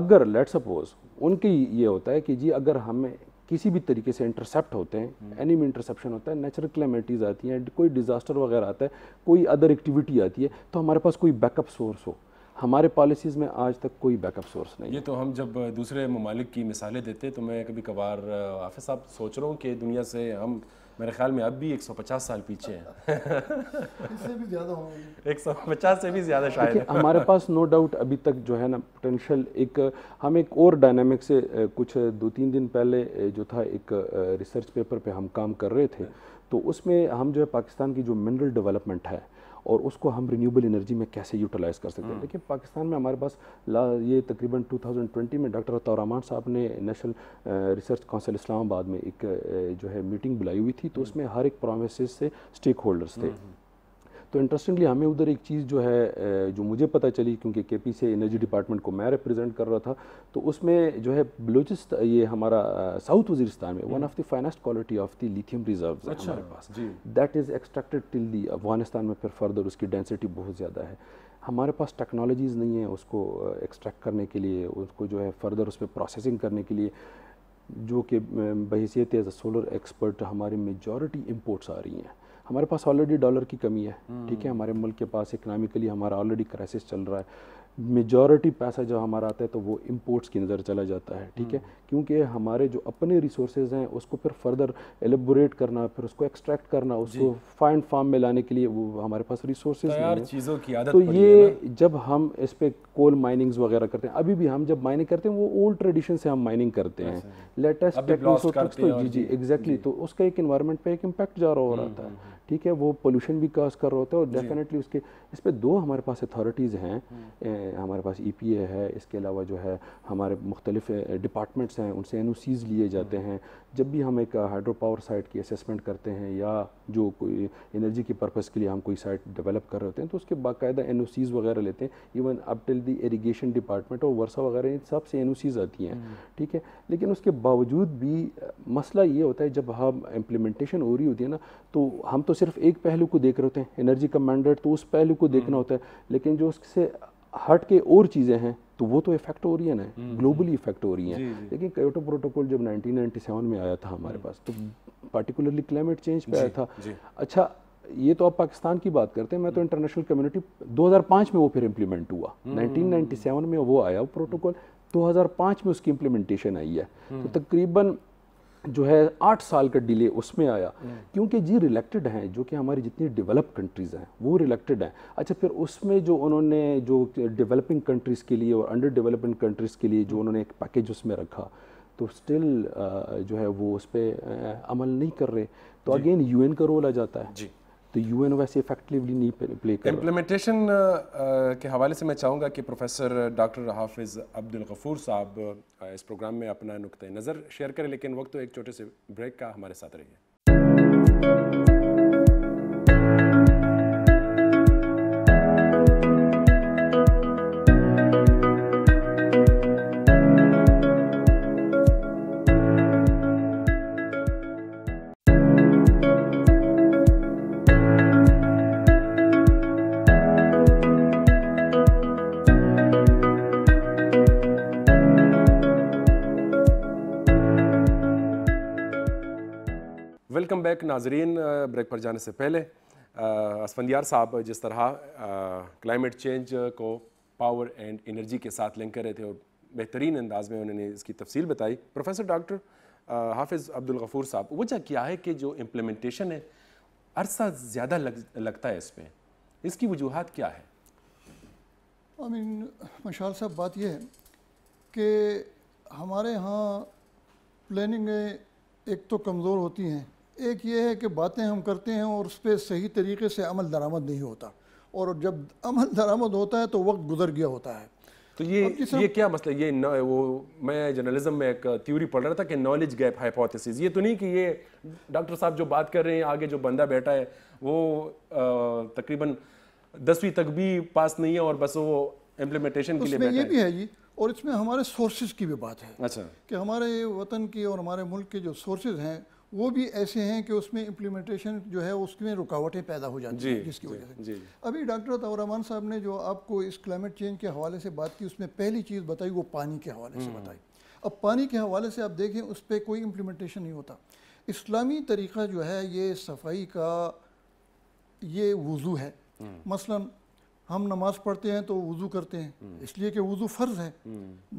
अगर लेट सपोज उनकी ये होता है कि जी अगर हमें किसी भी तरीके से इंटरसेप्ट होते हैं एनी में इंटरसेप्शन होता है नेचुरल क्लेमिटीज़ आती हैं कोई डिज़ास्टर वगैरह आता है कोई अदर एक्टिविटी आती है तो हमारे पास कोई बैकअप सोर्स हो हमारे पॉलिसीज़ में आज तक कोई बैकअप सोर्स नहीं ये तो हम जब दूसरे ममालिक की मिसालें देते तो मैं कभी कभार आफि साहब सोच रहा हूँ कि दुनिया से हम मेरे ख्याल में अब भी 150 साल पीछे हैं इससे भी ज़्यादा 150 से भी ज़्यादा शायद हमारे पास नो डाउट अभी तक जो है ना पोटेंशियल एक हम एक और डायनामिक से कुछ दो तीन दिन पहले जो था एक रिसर्च पेपर पे हम काम कर रहे थे हाँ। तो उसमें हम जो है पाकिस्तान की जो मिनरल डेवलपमेंट है और उसको हम रीनबल एनर्जी में कैसे यूटिलाइज़ कर सकते हैं लेकिन हम्म। पाकिस्तान में हमारे पास ला ये तकरीबन 2020 में डॉक्टर अतौरमान साहब ने नेशनल रिसर्च काउंसिल इस्लामाबाद में एक जो है मीटिंग बुलाई हुई थी तो हम्म। उसमें हर एक प्रोमिस से स्टेक होल्डर्स थे हम्म, तो इंटरेस्टिंगली हमें उधर एक चीज़ जो है जो मुझे पता चली क्योंकि के पी से एनर्जी डिपार्टमेंट को मैं रिप्रेजेंट कर रहा था तो उसमें जो है बलोचिस्त ये हमारा साउथ वजीरस्तान में one of the finest quality of the lithium reserve अच्छा, हमारे पास that is extracted till the Afghanistan में फिर फर्दर उसकी डेंसिटी बहुत ज़्यादा है हमारे पास टेक्नोलॉजीज़ नहीं है उसको एक्सट्रैक्ट करने के लिए उसको जो है फर्दर उस पर प्रोसेसिंग करने के लिए जो कि बहसीत एज अ सोलर एक्सपर्ट हमारी मेजॉरिटी इम्पोर्ट्स आ रही हैं हमारे पास ऑलरेडी डॉलर की कमी है हम्म। ठीक है हमारे मुल्क के पास इकनॉमिकली हमारा ऑलरेडी क्राइसिस चल रहा है मेजॉरिटी पैसा जो हमारा आता है तो वो इम्पोर्ट्स की नज़र चला जाता है ठीक है हम्म। क्योंकि हमारे जो अपने रिसोर्सेज हैं उसको फिर फर्दर एलेबोरेट करना फिर उसको एक्सट्रैक्ट करना उसको फाइन फार्म में लाने के लिए वो हमारे पास रिसोर्सेज चीज़ों की आदत तो ये जब हम इस पर कोल माइनिंग्स वगैरह करते हैं अभी भी हम जब माइनिंग करते हैं वो ओल्ड ट्रेडिशन से हम माइनिंग करते हैं लेटेस्ट टेक्नोलॉजी तो जी जी एग्जैक्टली तो उसका एक इन्वायरमेंट पर एक इम्पैक्ट जा रहा हो रहा हम्म, था ठीक है वो पोल्यूशन भी कॉज कर रहा होता है और डेफिनेटली उसके इस पर दो हमारे पास अथॉरिटीज़ हैं हम्म। ए, हमारे पास ई e है इसके अलावा जो है हमारे मुख्तलिफ डिपार्टमेंट्स हैं उनसे एन लिए जाते हम्म। हैं जब भी हम एक हाइड्रो पावर साइट की असेसमेंट करते हैं या जो कोई एनर्जी के पर्पज़ के लिए हम कोई साइट डेवलप कर रहे होते हैं तो उसके बाकायदा एन वगैरह लेते हैं even up till the irrigation department और वर्षा वगैरह इन सब से एन आती हैं हम्म। ठीक है लेकिन उसके बावजूद भी मसला ये होता है जब हम इम्प्लीमेंटेशन हो रही होती है ना तो हम तो सिर्फ एक पहलू को देख रहे होते हैं एनर्जी कमांडर तो उस पहलू को देखना हम्म। होता है लेकिन जो उससे हार्ट के और चीज़ें हैं तो वो तो इफेक्ट हो रही है ना ग्लोबली इफेक्ट हो रही है लेकिन क्योटो प्रोटोकॉल जब 1997 में आया था हमारे हम्म। पास तो पर्टिकुलरली क्लाइमेट चेंज पे आया था अच्छा ये तो आप पाकिस्तान की बात करते हैं मैं तो इंटरनेशनल कम्युनिटी 2005 में वो फिर इम्प्लीमेंट हुआ 1997 हम्म। में वो आया वो प्रोटोकॉल 2005 में उसकी इम्प्लीमेंटेशन आई है तो हम्म। तकरीबन जो है आठ साल का डिले उसमें आया हम्म। क्योंकि जी रिलेक्टेड हैं जो कि हमारी जितनी डेवलप कंट्रीज़ हैं वो रिलेक्टेड हैं अच्छा फिर उसमें जो उन्होंने जो डेवलपिंग कंट्रीज़ के लिए और अंडर डेवलपिंग कंट्रीज़ के लिए जो उन्होंने एक पैकेज उसमें रखा तो स्टिल जो है वो उस पर अमल नहीं कर रहे तो अगेन यू का रोल आ जाता है जी तो यूएन वैसे इफेक्टिवली नहीं प्ले कर इम्प्लीमेंटेशन uh, uh, के हवाले से मैं चाहूँगा कि प्रोफेसर डॉक्टर हाफिज़ अब्दुल गफूर साहब uh, इस प्रोग्राम में अपना नुक़ नज़र शेयर करें लेकिन वक्त तो एक छोटे से ब्रेक का हमारे साथ रहिए नाजरीन ब्रेक पर जाने से पहले असफंदियार साहब जिस तरह क्लाइमेट चेंज को पावर एंड एनर्जी के साथ लिंक कर रहे थे और बेहतरीन अंदाज में उन्होंने इसकी तफसील बताई प्रोफेसर डॉक्टर हाफिज़ अब्दुल गफूर साहब वजह क्या है कि जो इम्प्लीमेंटेशन है अरसा ज़्यादा लग, लगता है इस पर इसकी वजूहत क्या है आई मीन मशाल साहब बात यह है कि हमारे यहाँ प्लानिंग एक तो कमज़ोर होती हैं एक ये है कि बातें हम करते हैं और उस पर सही तरीके से अमल दरामद नहीं होता और जब अमल दरामद होता है तो वक्त गुजर गया होता है तो ये ये क्या मसला ये ना वो मैं जर्नलिज्म में एक थ्योरी पढ़ रहा था कि नॉलेज गैप हाइपोथेसिस ये तो नहीं कि ये डॉक्टर साहब जो बात कर रहे हैं आगे जो बंदा बैठा है वो तकरीबन दसवीं तक भी पास नहीं है और बस वो इम्प्लीमेंटेशन के लिए बैठा ये भी है जी और इसमें हमारे सोर्सेज की भी बात है अच्छा कि हमारे वतन की और हमारे मुल्क के जो सोर्सेज हैं वो भी ऐसे हैं कि उसमें इम्प्लीमेंटेशन जो है उसमें रुकावटें पैदा हो जाती हैं जिसकी वजह से अभी डॉक्टर तवरमान साहब ने जो आपको इस क्लाइमेट चेंज के हवाले से बात की उसमें पहली चीज़ बताई वो पानी के हवाले से हम्म। बताई अब पानी के हवाले से आप देखें उस पर कोई इम्प्लीमेंटेशन नहीं होता इस्लामी तरीक़ा जो है ये सफाई का ये वज़ू है हम्म। मसलन हम नमाज़ पढ़ते हैं तो वज़ू करते हैं हम्म। इसलिए कि वज़ू फ़र्ज़ है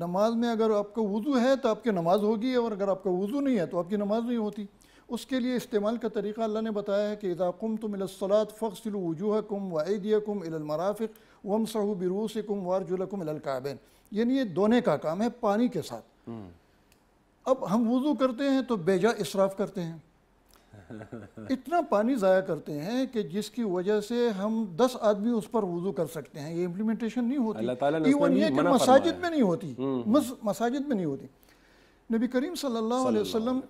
नमाज में अगर आपका वज़ू है तो आपकी नमाज होगी और अगर आपका वज़ू नहीं है तो आपकी नमाज नहीं होती उसके लिए इस्तेमाल का तरीका अल्लाह ने बताया है कि इदाकुम तुम इलासलात फ़सल वजूहकुम वैदियकुम इलमराफ़िक वम सहू बिरूसकुम वारजुलकुम इलकाबैन यानी ये दोनों का काम है पानी के साथ हम्म। अब हम वज़ू करते हैं तो बेजा इसराफ करते हैं इतना पानी ज़ाया करते हैं कि जिसकी वजह से हम दस आदमी उस पर वजू कर सकते हैं ये इम्प्लीमेंटेशन नहीं होती इवन ये कि मसाजिद में नहीं होती हम्म। मसाजिद में नहीं होती नबी करीम सल्लल्लाहु अलैहि वसल्लम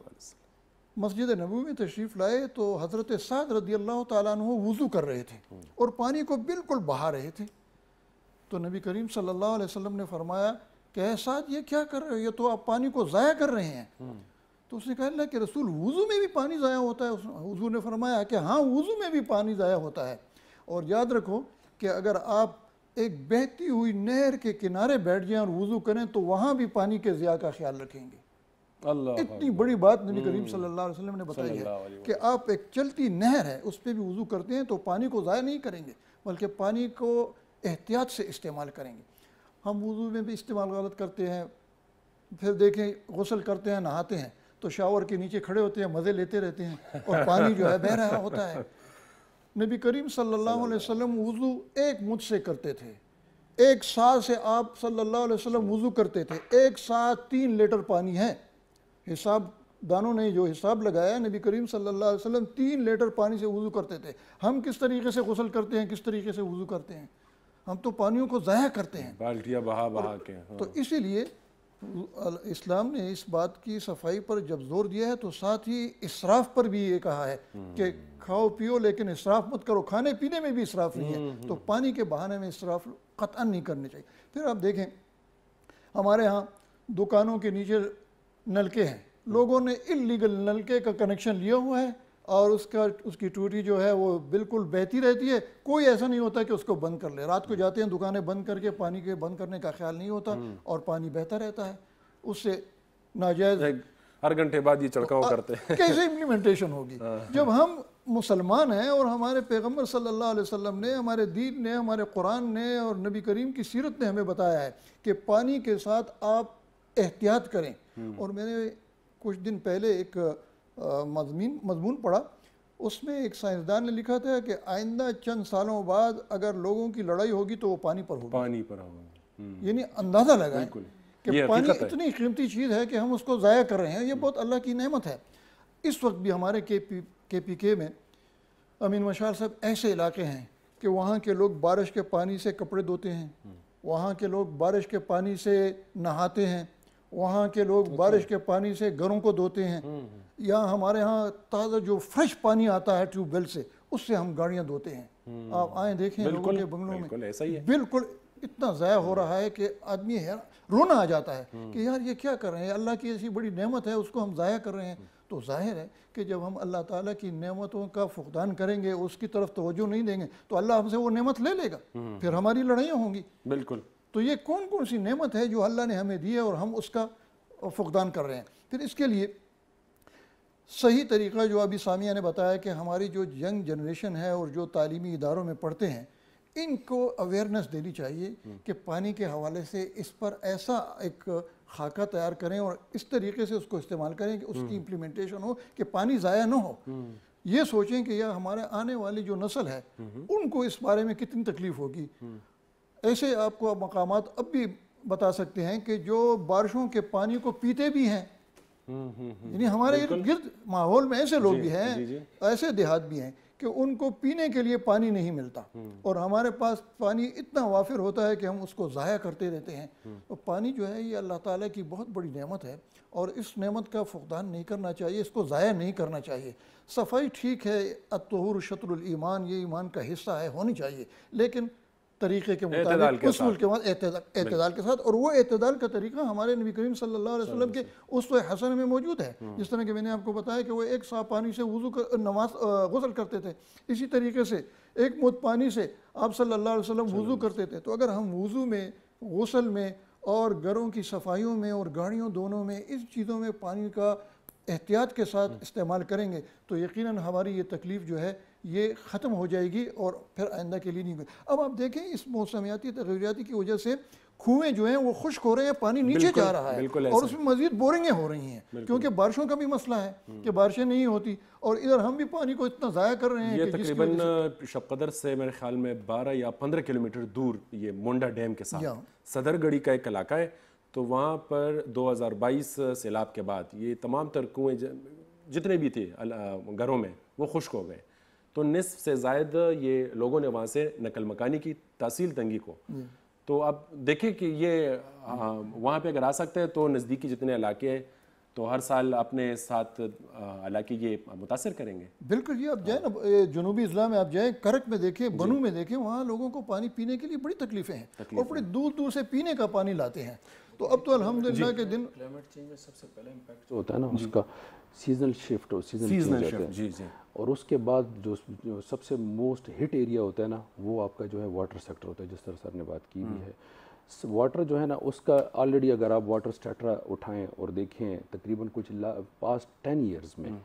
मस्जिद नबू में तशरीफ़ लाए तो हज़रत साद रदी अल्लाह तु वज़ू कर रहे थे और पानी को बिल्कुल बहा रहे थे तो नबी करीम सल्लल्लाहु अलैहि वसल्लम ने फरमाया कि साद ये क्या कर रहे हो ये तो आप पानी को ज़ाया कर रहे हैं तो उसने कहा कि रसूल वज़ू में भी पानी ज़ाया होता है वज़ू ने फरमाया कि हाँ वज़ू में भी पानी ज़ाया होता है और याद रखो कि अगर आप एक बहती हुई नहर के किनारे बैठ जाएँ और वज़ू करें तो वहाँ भी पानी के ज़िया का ख्याल रखेंगे इतनी बड़ी बात नबी करीम हम्म। सल्लल्लाहु अलैहि वसल्लम ने बताई है कि आप एक चलती नहर है उस पर भी वज़ू करते हैं तो पानी को ज़ाया नहीं करेंगे बल्कि पानी को एहतियात से इस्तेमाल करेंगे हम वज़ू में भी इस्तेमाल गलत करते हैं फिर देखें गसल करते हैं नहाते हैं तो शावर के नीचे खड़े होते हैं मज़े लेते रहते हैं और पानी जो है बह रहा होता है नबी करीम सल्लल्लाहु अलैहि वसल्लम वज़ू एक मुझ से करते थे एक साथ से आप सल्लल्लाहु अलैहि वसल्लम अच्छा। वज़ू करते थे एक साथ तीन लीटर पानी है हिसाब दानों ने जो हिसाब लगाया नबी करीम सल्लल्लाहु अलैहि वसल्लम तीन लीटर पानी से वज़ू करते थे हम किस तरीके से गसल करते हैं किस तरीके से वज़ू करते हैं हम तो पानियों को ज़ाया करते हैं बाल्टियाँ बहा बहा के हाँ। तो इसीलिए इस्लाम ने इस बात की सफाई पर जब जोर दिया है तो साथ ही इसराफ पर भी ये कहा है हम्म। कि खाओ पियो लेकिन इसराफ मत करो खाने पीने में भी इसराफ नहीं है हम्म, हम्म। तो पानी के बहाने में इसराफ कतन नहीं करने चाहिए फिर आप देखें हमारे यहाँ दुकानों के नीचे नलके हैं लोगों ने इलीगल नलके का कनेक्शन लिया हुआ है और उसका उसकी टूटी जो है वो बिल्कुल बहती रहती है कोई ऐसा नहीं होता कि उसको बंद कर ले रात को जाते हैं दुकानें बंद करके पानी के बंद करने का ख्याल नहीं होता हम्म। और पानी बहता रहता है उससे नाजायज हर घंटे बाद ये चढ़काव तो करते हैं कैसे इम्प्लीमेंटेशन होगी हाँ। जब हम मुसलमान हैं और हमारे पैगम्बर सल्ला वसम ने हमारे दीन ने हमारे कुरान ने और नबी करीम की सीरत ने हमें बताया है कि पानी के साथ आप एहतियात करें हम्म। और मैंने कुछ दिन पहले एक मजमीन मजमून पढ़ा उसमें एक साइंसदान ने लिखा था कि आइंदा चंद सालों बाद अगर लोगों की लड़ाई होगी तो वो पानी पर होगी पानी पर होगा हम्म। यानी अंदाज़ा लगा कि पानी इतनी कीमती चीज़ है कि हम उसको ज़ाया कर रहे हैं ये बहुत अल्लाह की नहमत है इस वक्त भी हमारे के पी के पी के में अमीन मशाल साहब ऐसे इलाके हैं कि वहाँ के लोग बारिश के पानी से कपड़े धोते हैं हम्म। वहाँ के लोग बारिश के पानी से नहाते हैं वहाँ के लोग बारिश के पानी से घरों को धोते हैं हम्म, हम्म। या हमारे यहाँ ताज़ा जो फ्रेश पानी आता है ट्यूबवेल से उससे हम गाड़ियाँ धोते हैं हम्म। आप आए देखें लोगों के बंगलों में ऐसा ही है बिल्कुल इतना ज़ाया हो रहा है कि आदमी है रोना आ जाता है कि यार ये क्या कर रहे हैं अल्लाह की ऐसी बड़ी नेमत है उसको हम ज़ाया कर रहे हैं तो जाहिर है कि जब हम अल्लाह ताला की नेमतों का फुकदान करेंगे उसकी तरफ तोज्जो नहीं देंगे तो अल्लाह हमसे वो नेमत ले लेगा फिर हमारी लड़ाइयाँ होंगी बिल्कुल तो ये कौन कौन सी नेमत है जो अल्लाह ने हमें दी है और हम उसका फुकदान कर रहे हैं फिर इसके लिए सही तरीका जो अभी सामिया ने बताया कि हमारी जो यंग जनरेशन है और जो तालीमी इदारों में पढ़ते हैं इनको अवेयरनेस देनी चाहिए हम्म। कि पानी के हवाले से इस पर ऐसा एक खाका तैयार करें और इस तरीके से उसको इस्तेमाल करें कि उसकी इम्प्लीमेंटेशन हो कि पानी ज़ाया ना हो हम्म। ये सोचें कि यह हमारे आने वाली जो नस्ल है हम्म। उनको इस बारे में कितनी तकलीफ़ होगी ऐसे आपको मकाम अब भी बता सकते हैं कि जो बारिशों के पानी को पीते भी हैं हम्म, हम्म, हम्म। यानी हमारे इर्द गिर्द माहौल में ऐसे लोग भी हैं ऐसे देहात भी हैं कि उनको पीने के लिए पानी नहीं मिलता और हमारे पास पानी इतना वाफिर होता है कि हम उसको ज़ाया करते रहते हैं तो पानी जो है ये अल्लाह ताला की बहुत बड़ी नेमत है और इस नेमत का फुकदान नहीं करना चाहिए इसको ज़ाया नहीं करना चाहिए सफाई ठीक है अतहर शत्रुल ईमान ये ईमान का हिस्सा है होनी चाहिए लेकिन तरीके के मुताबिक उस मुल्क के बाद के साथ और वो अतदाल का तरीका हमारे नबी करीम सल्लल्लाहु अलैहि वसल्लम के उस तो हसन में मौजूद है हम्म। जिस तरह के मैंने आपको बताया कि वो एक साफ पानी से वज़ू कर नमाज गसल करते थे इसी तरीके से एक मुद पानी से आप सल्लल्लाहु अलैहि वसल्लम वज़ू करते थे तो अगर हम वज़ू में गसल में और घरों की सफाइयों में और गाड़ियों दोनों में इस चीज़ों में पानी का एहतियात के साथ हम्म। इस्तेमाल करेंगे तो यकीनन हमारी ये तकलीफ़ जो है ये ख़त्म हो जाएगी और फिर आइंदा के लिए नहीं अब आप देखें इस मौसमियाती तगैरियाती की वजह से कुएं जो हैं वो खुश्क हो रहे हैं पानी नीचे जा रहा है और उसमें मजीद बोरिंगें हो रही हैं क्योंकि बारिशों का भी मसला है हम्म। कि बारिशें नहीं होती और इधर हम भी पानी को इतना ज़ाया कर रहे हैं तकरीबन शबकदर से मेरे ख्याल में बारह या पंद्रह किलोमीटर दूर ये मोंडा डैम के साथ सदरगढ़ी का एक इलाका है तो वहाँ पर बाईस सैलाब के बाद ये तमाम तर कुएँ जितने भी थे घरों में वो खुश्क हो गए तो निसफ से जायद ये लोगों ने वहाँ से नकल मकानी की तहसील तंगी को तो आप देखें कि ये हाँ, वहाँ पे अगर आ सकते हैं तो नज़दीकी जितने इलाके हैं तो हर साल अपने साथ हालांकि ये मुतासर करेंगे बिल्कुल ये आप जाए ना जनूबी अजला में आप जाए करक में देखें बनू में देखें वहाँ लोगों को पानी पीने के लिए बड़ी तकलीफें हैं तकलीफ और बड़ी दूर दूर से पीने का पानी लाते हैं तो अब तो अलहमदिल्ला के दिन क्लाइमेट चेंज में सबसे पहला इम्पैक्ट होता है ना उसका सीजनल शिफ्ट हो सीजनल शिफ्ट जी जी और उसके बाद जो, जो सबसे मोस्ट हिट एरिया होता है ना वो आपका जो है वाटर सेक्टर होता है जिस तरह सर ने बात की भी हम्म। है वाटर जो है ना उसका ऑलरेडी अगर आप वाटर स्टेटरा उठाएं और देखें तकरीबन कुछ पास्ट टेन ईयर्स में हम्म।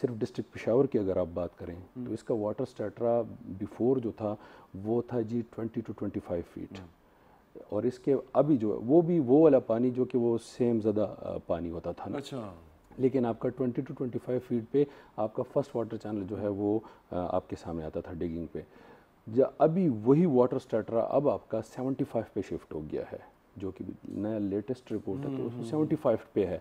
सिर्फ डिस्ट्रिक्ट पिशावर की अगर आप बात करें तो हम्म। इसका वाटर स्टेटरा बिफोर जो था वो था जी twenty two twenty five feet और इसके अभी जो है वो भी वो वाला पानी जो कि वो सेम ज़्यादा पानी होता था ना अच्छा लेकिन आपका 20 टू 25 फीट पे आपका फर्स्ट वाटर चैनल जो है वो आपके सामने आता था डिगिंग पे अभी वही वाटर स्टार्टर अब आपका 75 पे शिफ्ट हो गया है जो कि नया लेटेस्ट रिपोर्ट है तो हम्म, हम्म, हम्म। सेवेंटी फाइव पे है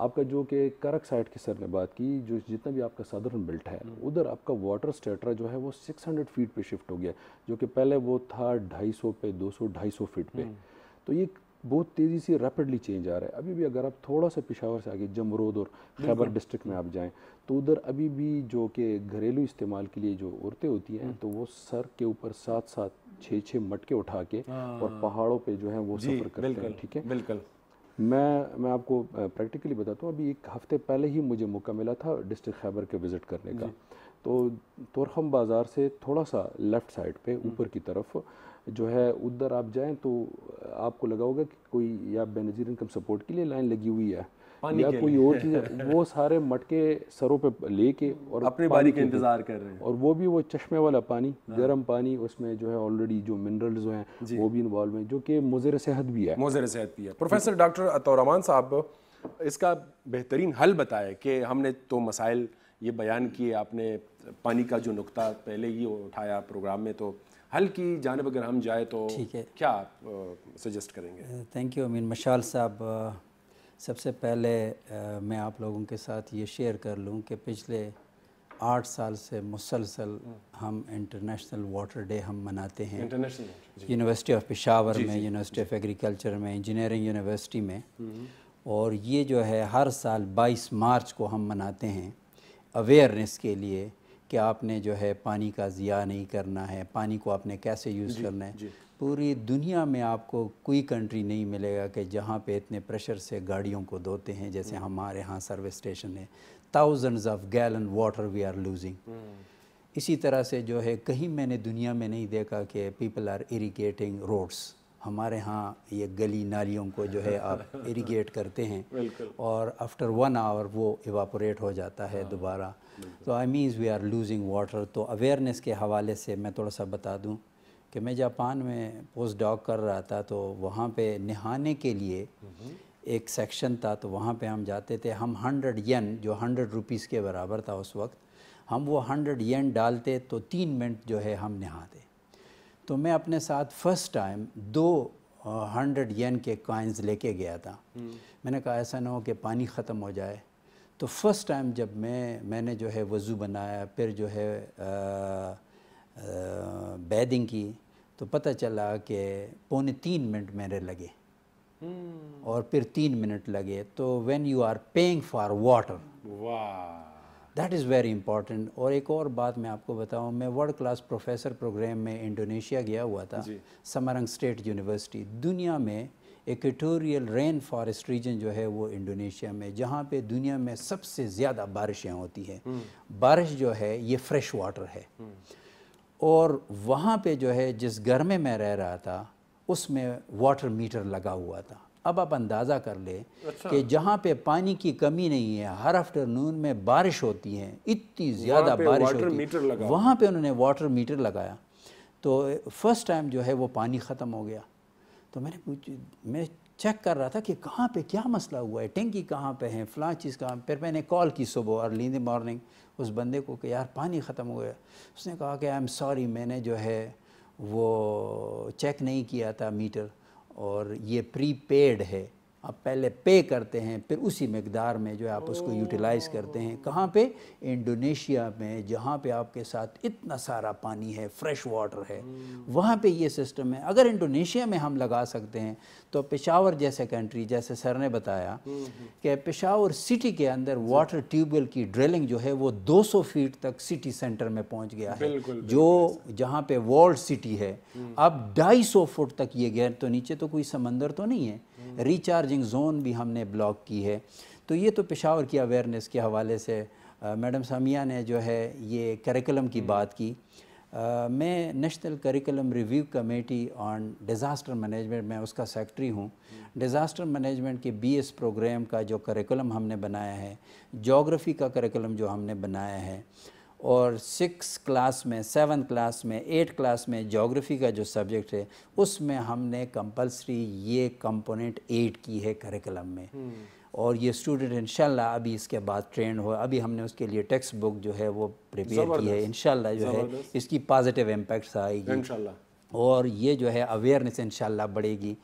आपका जो कि करक साइड के सर ने बात की जो जितना भी आपका साधारण बिल्ट है उधर आपका वाटर स्टेटरा जो है वो 600 फीट पे शिफ्ट हो गया जो कि पहले वो था 250 पे 200 250 फीट पे तो ये बहुत तेज़ी से रैपिडली चेंज आ रहा है अभी भी अगर आप थोड़ा सा पिशावर से आगे जमरोद और खैबर डिस्ट्रिक्ट में आप जाएं तो उधर अभी भी जो कि घरेलू इस्तेमाल के लिए जो औरतें होती हैं हम्म। तो वो सर के ऊपर साथ साथ छः छः मटके उठा के हाँ। और पहाड़ों पे जो है वो सफ़र करते हैं ठीक है बिल्कुल मैं मैं आपको प्रैक्टिकली बताता हूँ अभी एक हफ़्ते पहले ही मुझे मौका मिला था डिस्ट्रिक्ट खैबर के विज़िट करने का तो तोरखम बाज़ार से थोड़ा सा लेफ़्ट साइड पे हम्म। ऊपर की तरफ जो है उधर आप जाएं तो आपको लगा होगा कि कोई या बेनजीर इनकम सपोर्ट के लिए लाइन लगी हुई है या कोई और चीज़ वो सारे मटके सरों पे लेके और अपने बारी के इंतज़ार कर रहे हैं और वो भी वो चश्मे वाला पानी हाँ। गर्म पानी उसमें जो है ऑलरेडी जो मिनरल्स हैं वो भी इन्वॉल्व हैं जो कि मुजर सेहत भी है मुजर सेहत भी है प्रोफेसर डॉक्टर अतौरमान साहब इसका बेहतरीन हल बताया कि हमने तो मसाइल ये बयान किए आपने पानी का जो नुकता पहले ही उठाया प्रोग्राम में तो हल्की जानब अगर हम जाए तो ठीक है क्या आप सजेस्ट करेंगे थैंक यू अमीन मशाल साहब uh, सबसे पहले आ, uh, मैं आप लोगों के साथ ये शेयर कर लूँ कि पिछले आठ साल से मुसलसल हम्म। हम इंटरनेशनल वाटर डे हम मनाते हैं यूनिवर्सिटी ऑफ पिशावर में यूनिवर्सिटी ऑफ एग्रीकल्चर में इंजीनियरिंग यूनिवर्सिटी में हम्म। और ये जो है हर साल 22 मार्च को हम मनाते हैं अवेयरनेस के लिए कि आपने जो है पानी का ज़िया नहीं करना है पानी को आपने कैसे यूज़ करना है पूरी दुनिया में आपको कोई कंट्री नहीं मिलेगा कि जहाँ पे इतने प्रेशर से गाड़ियों को धोते हैं जैसे हम्म। हमारे यहाँ सर्विस स्टेशन है thousands of gallon water we are losing इसी तरह से जो है कहीं मैंने दुनिया में नहीं देखा कि पीपल आर इरीगेटिंग रोड्स हमारे यहाँ ये गली नालियों को जो है आप इरीगेट करते हैं और आफ्टर वन आवर वो इवापोरेट हो जाता है हाँ। दोबारा तो I means we are losing water तो अवेयरनेस के हवाले से मैं थोड़ा सा बता दूं कि मैं जापान में पोस्ट डॉग कर रहा था तो वहाँ पे नहाने के लिए हम्म। एक सेक्शन था तो वहाँ पे हम जाते थे हम हंड्रेड येन जो हंड्रेड रुपीज़ के बराबर था उस वक्त हम वो हंड्रेड येन डालते तो तीन मिनट जो है हम नहाते तो मैं अपने साथ फर्स्ट टाइम दो हंड्रेड येन के कॉइन्स लेके गया था हम्म। मैंने कहा ऐसा ना हो कि पानी ख़त्म हो जाए तो फर्स्ट टाइम जब मैं मैंने जो है वज़ू बनाया फिर जो है बैदिंग की तो पता चला कि पौने तीन मिनट मेरे लगे हम्म। और फिर तीन मिनट लगे तो when you are paying for water that is very important और एक और बात मैं आपको बताऊं मैं वर्ल्ड क्लास प्रोफेसर प्रोग्राम में इंडोनेशिया गया हुआ था समरंग स्टेट यूनिवर्सिटी दुनिया में इक्वेटोरियल रेन फॉरेस्ट रीजन जो है वो इंडोनेशिया में जहाँ पे दुनिया में सबसे ज़्यादा बारिशें होती हैं हम्म। बारिश जो है ये फ्रेश वाटर है हम्म। और वहाँ पे जो है जिस घर में मैं रह रहा था उसमें वाटर मीटर लगा हुआ था अब आप अंदाज़ा कर ले अच्छा। कि जहाँ पे पानी की कमी नहीं है हर आफ्टरनून में बारिश होती है इतनी ज़्यादा बारिश होती है वहाँ पे उन्होंने वाटर मीटर लगाया तो फर्स्ट टाइम जो है वो पानी ख़त्म हो गया तो मैंने पूछ मैं चेक कर रहा था कि कहाँ पे क्या मसला हुआ है टेंकी कहाँ पे है फ़लाँ चीज़ कहाँ फिर मैंने कॉल की सुबह अर्ली इन द मॉर्निंग उस बंदे को कि यार पानी ख़त्म हो गया उसने कहा कि आई एम सॉरी मैंने जो है वो चेक नहीं किया था मीटर और ये प्री पेड है आप पहले पे करते हैं फिर उसी मकदार में जो है आप उसको यूटिलाइज़ करते हैं कहाँ पे इंडोनेशिया में जहाँ पे आपके साथ इतना सारा पानी है फ्रेश वाटर है हम्म। वहाँ पे ये सिस्टम है अगर इंडोनेशिया में हम लगा सकते हैं तो पेशावर जैसे कंट्री जैसे सर ने बताया हम्म, हम्म। कि पेशावर सिटी के अंदर वाटर ट्यूबवेल की ड्रिलिंग जो है वो सौ फीट तक सिटी सेंटर में पहुँच गया है जो जहाँ पे वर्ल्ड सिटी है अब सौ फुट तक ये गैर तो नीचे तो कोई समंदर तो नहीं है रिचार्जिंग जोन भी हमने ब्लॉक की है तो ये तो पेशावर की अवेयरनेस के हवाले से मैडम सामिया ने जो है ये करिकुलम की हम्म। बात की आ, मैं national curriculum review committee on disaster management मैं उसका सेक्रेटरी हूँ डिज़ास्टर हम्म। मैनेजमेंट के बीएस प्रोग्राम का जो करिकुलम हमने बनाया है जोग्राफ़ी का करिकुलम जो हमने बनाया है और सिक्स क्लास में सेवन क्लास में एट क्लास में जोग्राफ़ी का जो सब्जेक्ट है उसमें हमने कंपलसरी ये कंपोनेंट एट की है करिकुलम में हम्म। और ये स्टूडेंट इनशाला अभी इसके बाद ट्रेंड हो अभी हमने उसके लिए टेक्स्ट बुक जो है वो प्रिपेयर की है इनशाला जो है इसकी पॉजिटिव इम्पेक्ट्स आएगी और ये जो है अवेयरनेस इनशाला बढ़ेगी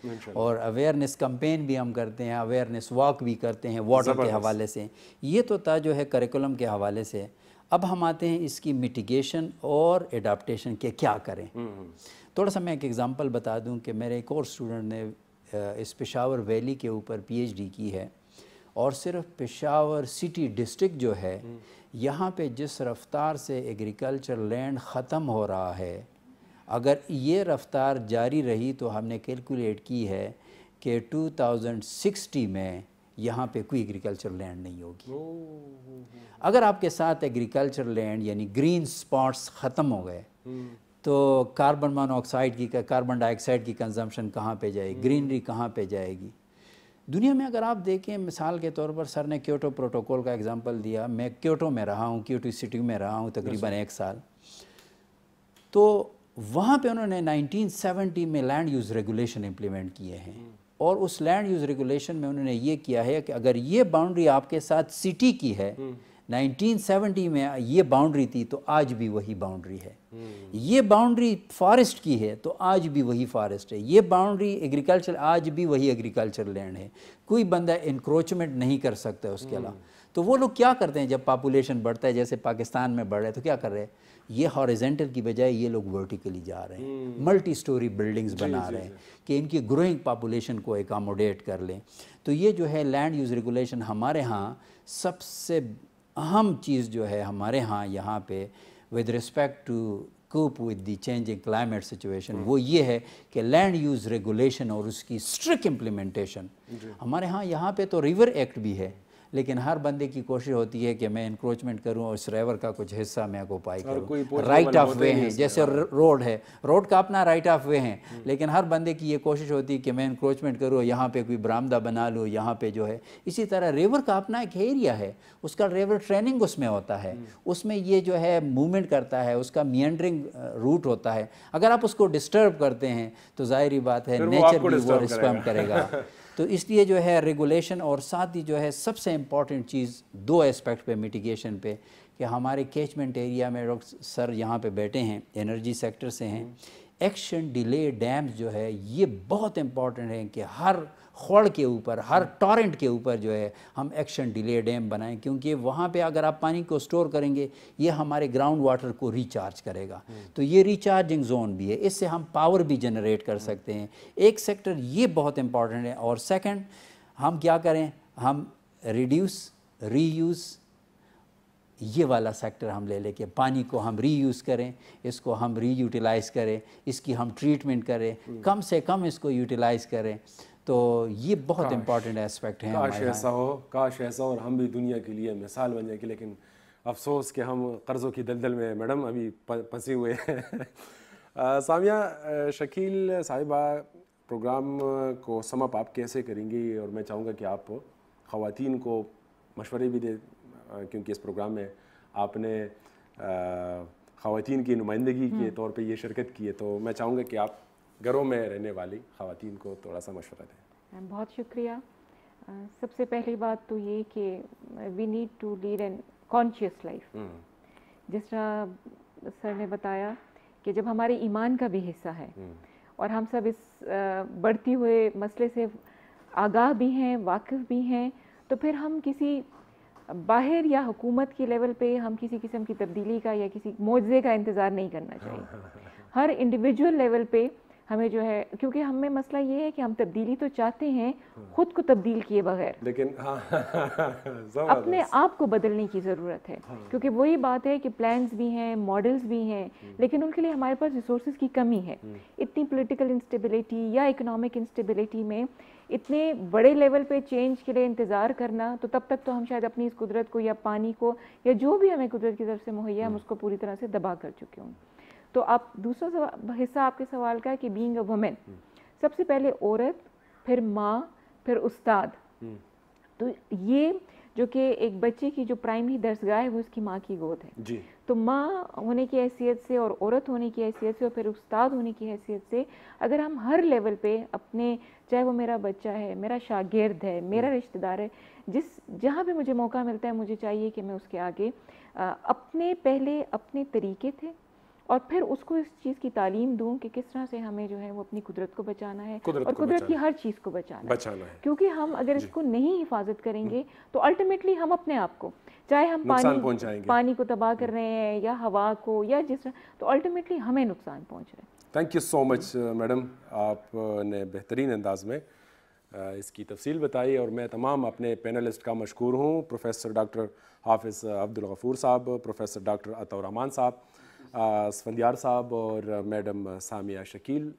और अवेयरनेस कंपेन भी हम करते हैं अवेयरनेस वॉक भी करते हैं वाटर के हवाले से ये तो था जो है करिकुलम के हवाले से अब हम आते हैं इसकी मिटिगेशन और एडाप्टेशन के क्या करें हम्म। थोड़ा सा मैं एक एग्ज़ाम्पल बता दूं कि मेरे एक और स्टूडेंट ने इस पेशावर वैली के ऊपर पीएचडी की है और सिर्फ पेशावर सिटी डिस्ट्रिक्ट जो है हम्म। यहाँ पे जिस रफ्तार से एग्रीकल्चर लैंड ख़त्म हो रहा है अगर ये रफ्तार जारी रही तो हमने कैलकुलेट की है कि 2060 में यहाँ पे कोई एग्रीकल्चर लैंड नहीं होगी अगर आपके साथ एग्रीकल्चर लैंड यानी ग्रीन स्पॉट्स ख़त्म हो गए हम्म। तो कार्बन मोनोऑक्साइड की कार्बन डाइऑक्साइड की कंजम्पशन कहाँ पे जाएगी ग्रीनरी हम्म। कहाँ पे जाएगी दुनिया में अगर आप देखें मिसाल के तौर पर सर ने क्योटो प्रोटोकॉल का एग्जांपल दिया मैं क्योटो में रहा हूँ क्योटो सिटी में रहा हूँ तकरीबन एक साल तो वहाँ पे उन्होंने 1970 में लैंड यूज़ रेगुलेशन इम्प्लीमेंट किए हैं हम्म। और उस लैंड यूज़ रेगुलेशन में उन्होंने ये किया है कि अगर ये बाउंड्री आपके साथ सिटी की है 1970 हम्म। में ये बाउंड्री थी तो आज भी वही बाउंड्री है हम्म। ये बाउंड्री फॉरेस्ट की है तो आज भी वही फॉरेस्ट है ये बाउंड्री एग्रीकल्चर आज भी वही एग्रीकल्चर लैंड है कोई बंदा इंक्रोचमेंट नहीं कर सकता उसके हम्म। अलावा तो वो लोग क्या करते हैं जब पॉपुलेशन बढ़ता है जैसे पाकिस्तान में बढ़ रहे तो क्या कर रहे हैं ये हॉरिजेंटल की बजाय ये लोग वर्टिकली जा रहे हैं मल्टी स्टोरी बिल्डिंग्स बना रहे हैं कि इनकी ग्रोइंग पॉपुलेशन को एकामोडेट कर लें तो ये जो है लैंड यूज़ रेगुलेशन हमारे यहाँ सबसे अहम चीज़ जो है हमारे यहाँ यहाँ पे with respect to cope with the changing climate situation वो ये है कि लैंड यूज़ रेगुलेशन और उसकी स्ट्रिक इम्प्लीमेंटेशन हमारे यहाँ यहाँ पे तो रिवर एक्ट भी है लेकिन हर बंदे की कोशिश होती है कि मैं इंक्रोचमेंट करूं और इस का कुछ हिस्सा मैं अकोपाई करूं राइट ऑफ वे है जैसे रोड है रोड का अपना राइट ऑफ वे है हम्म। लेकिन हर बंदे की ये कोशिश होती है कि मैं इंक्रोचमेंट करूँ यहाँ पर कोई बरामदा बना लूँ यहाँ पर जो है इसी तरह रेवर का अपना एक एरिया है उसका रेवर ट्रेनिंग उसमें होता है हम्म। उसमें ये जो है मूवमेंट करता है उसका मियंड्रिंग रूट होता है अगर आप उसको डिस्टर्ब करते हैं तो जाहिर बात है नेचर भी वो रिस्पॉन्ड करेगा तो इसलिए जो है रेगुलेशन और साथ ही जो है सबसे इम्पॉर्टेंट चीज़ दो एस्पेक्ट पे मिटिगेशन पे कि हमारे कैचमेंट एरिया में डॉक्टर सर यहाँ पे बैठे हैं एनर्जी सेक्टर से हैं एक्शन डिले डैम्स जो है ये बहुत इम्पॉर्टेंट हैं कि हर खड़ के ऊपर हर टॉरेंट के ऊपर जो है हम एक्शन डिले डैम बनाएं क्योंकि वहाँ पे अगर आप पानी को स्टोर करेंगे ये हमारे ग्राउंड वाटर को रिचार्ज करेगा तो ये रिचार्जिंग जोन भी है इससे हम पावर भी जनरेट कर सकते हैं एक सेक्टर ये बहुत इंपॉर्टेंट है और सेकेंड हम क्या करें हम रिड्यूस रीयूज़ ये वाला सेक्टर हम ले लेके पानी को हम रीयूज़ करें इसको हम रीयूटिलाइज करें इसकी हम ट्रीटमेंट करें कम से कम इसको यूटिलाइज करें तो ये बहुत इम्पॉर्टेंट एस्पेक्ट है काश ऐसा हो काश ऐसा और हम भी दुनिया के लिए मिसाल बन जाए कि लेकिन अफसोस कि हम कर्ज़ों की दलदल में मैडम अभी फंसे हुए हैं सामिया शकील साहिबा प्रोग्राम को समअप आप कैसे करेंगी और मैं चाहूँगा कि आप ख़वातीन को मशवरे भी दें क्योंकि इस प्रोग्राम में आपने ख़वातीन की नुमाइंदगी के हम्म। तौर पे ये शिरकत की है तो मैं चाहूँगा कि आप घरों में रहने वाली खातन को थोड़ा सा मशवरा दें बहुत शुक्रिया सबसे पहली बात तो ये कि we need to lead an conscious life जिस तरह सर ने बताया कि जब हमारे ईमान का भी हिस्सा है हम्म। और हम सब इस बढ़ती हुए मसले से आगाह भी हैं वाकिफ़ भी हैं तो फिर हम किसी बाहर या हुकूमत के लेवल पे हम किसी किस्म की तब्दीली का या किसी मुआवजे का इंतज़ार नहीं करना चाहिए हाँ। हर इंडिविजुअल लेवल पे हमें जो है क्योंकि हमें मसला ये है कि हम तब्दीली तो चाहते हैं खुद को तब्दील किए बगैर लेकिन हाँ, हाँ, हाँ, हाँ अपने आप को बदलने की ज़रूरत है हाँ। क्योंकि वही बात है कि प्लान्स भी हैं मॉडल्स भी हैं हम्म। लेकिन उनके लिए हमारे पास रिसोर्स की कमी है हम्म। इतनी पोलिटिकल इंस्टेबिलिटी या इकनॉमिक इंस्टेबिलिटी में इतने बड़े लेवल पे चेंज के लिए इंतज़ार करना तो तब तक तो हम शायद अपनी इस कुदरत को या पानी को या जो भी हमें कुदरत की तरफ से मुहैया हम हम्म। उसको पूरी तरह से दबा कर चुके हों तो आप दूसरा हिस्सा आपके सवाल का है कि बीइंग अ वमेन सबसे पहले औरत फिर माँ फिर उस्ताद हम्म। तो ये जो कि एक बच्चे की जो प्राइमरी दर्जगाह है वो उसकी माँ की गोद है जी। तो माँ होने की हैसियत से और औरत होने की हैसियत से और फिर उस्ताद होने की हैसियत से अगर हम हर लेवल पे अपने चाहे वो मेरा बच्चा है मेरा शागिर्द है मेरा हम्म। रिश्तेदार है जिस जहाँ भी मुझे मौका मिलता है मुझे चाहिए कि मैं उसके आगे आ, अपने पहले अपने तरीके थे और फिर उसको इस चीज़ की तालीम दूँ कि किस तरह से हमें जो है वो अपनी कुदरत को बचाना है कुदरत और कुदरत की हर चीज़ को बचाना, बचाना है।, है क्योंकि हम अगर इसको नहीं हिफाजत करेंगे हम्म। तो अल्टीमेटली हम अपने आप को चाहे हम पानी पानी को तबाह हम्म। कर रहे हैं या हवा को या जिस तरह तो अल्टीमेटली हमें नुकसान पहुँच रहे हैं thank you so much madam आपने बेहतरीन अंदाज में uh, इसकी तफसील बताई और मैं तमाम अपने पैनलिस्ट का मशहूर हूँ प्रोफेसर डॉक्टर हाफिज़ अब्दुल गफूर साहब प्रोफेसर डॉक्टर रहमान साहब सफंदियार साहब और मैडम सामिया शकील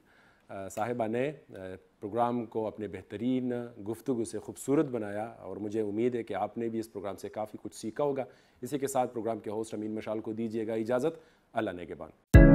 साहिबा ने प्रोग्राम को अपने बेहतरीन गुफ्तु से खूबसूरत बनाया और मुझे उम्मीद है कि आपने भी इस प्रोग्राम से काफ़ी कुछ सीखा होगा इसी के साथ प्रोग्राम के होस्ट अमीन मशाल को दीजिएगा इजाज़त अल्लाह ने के बाद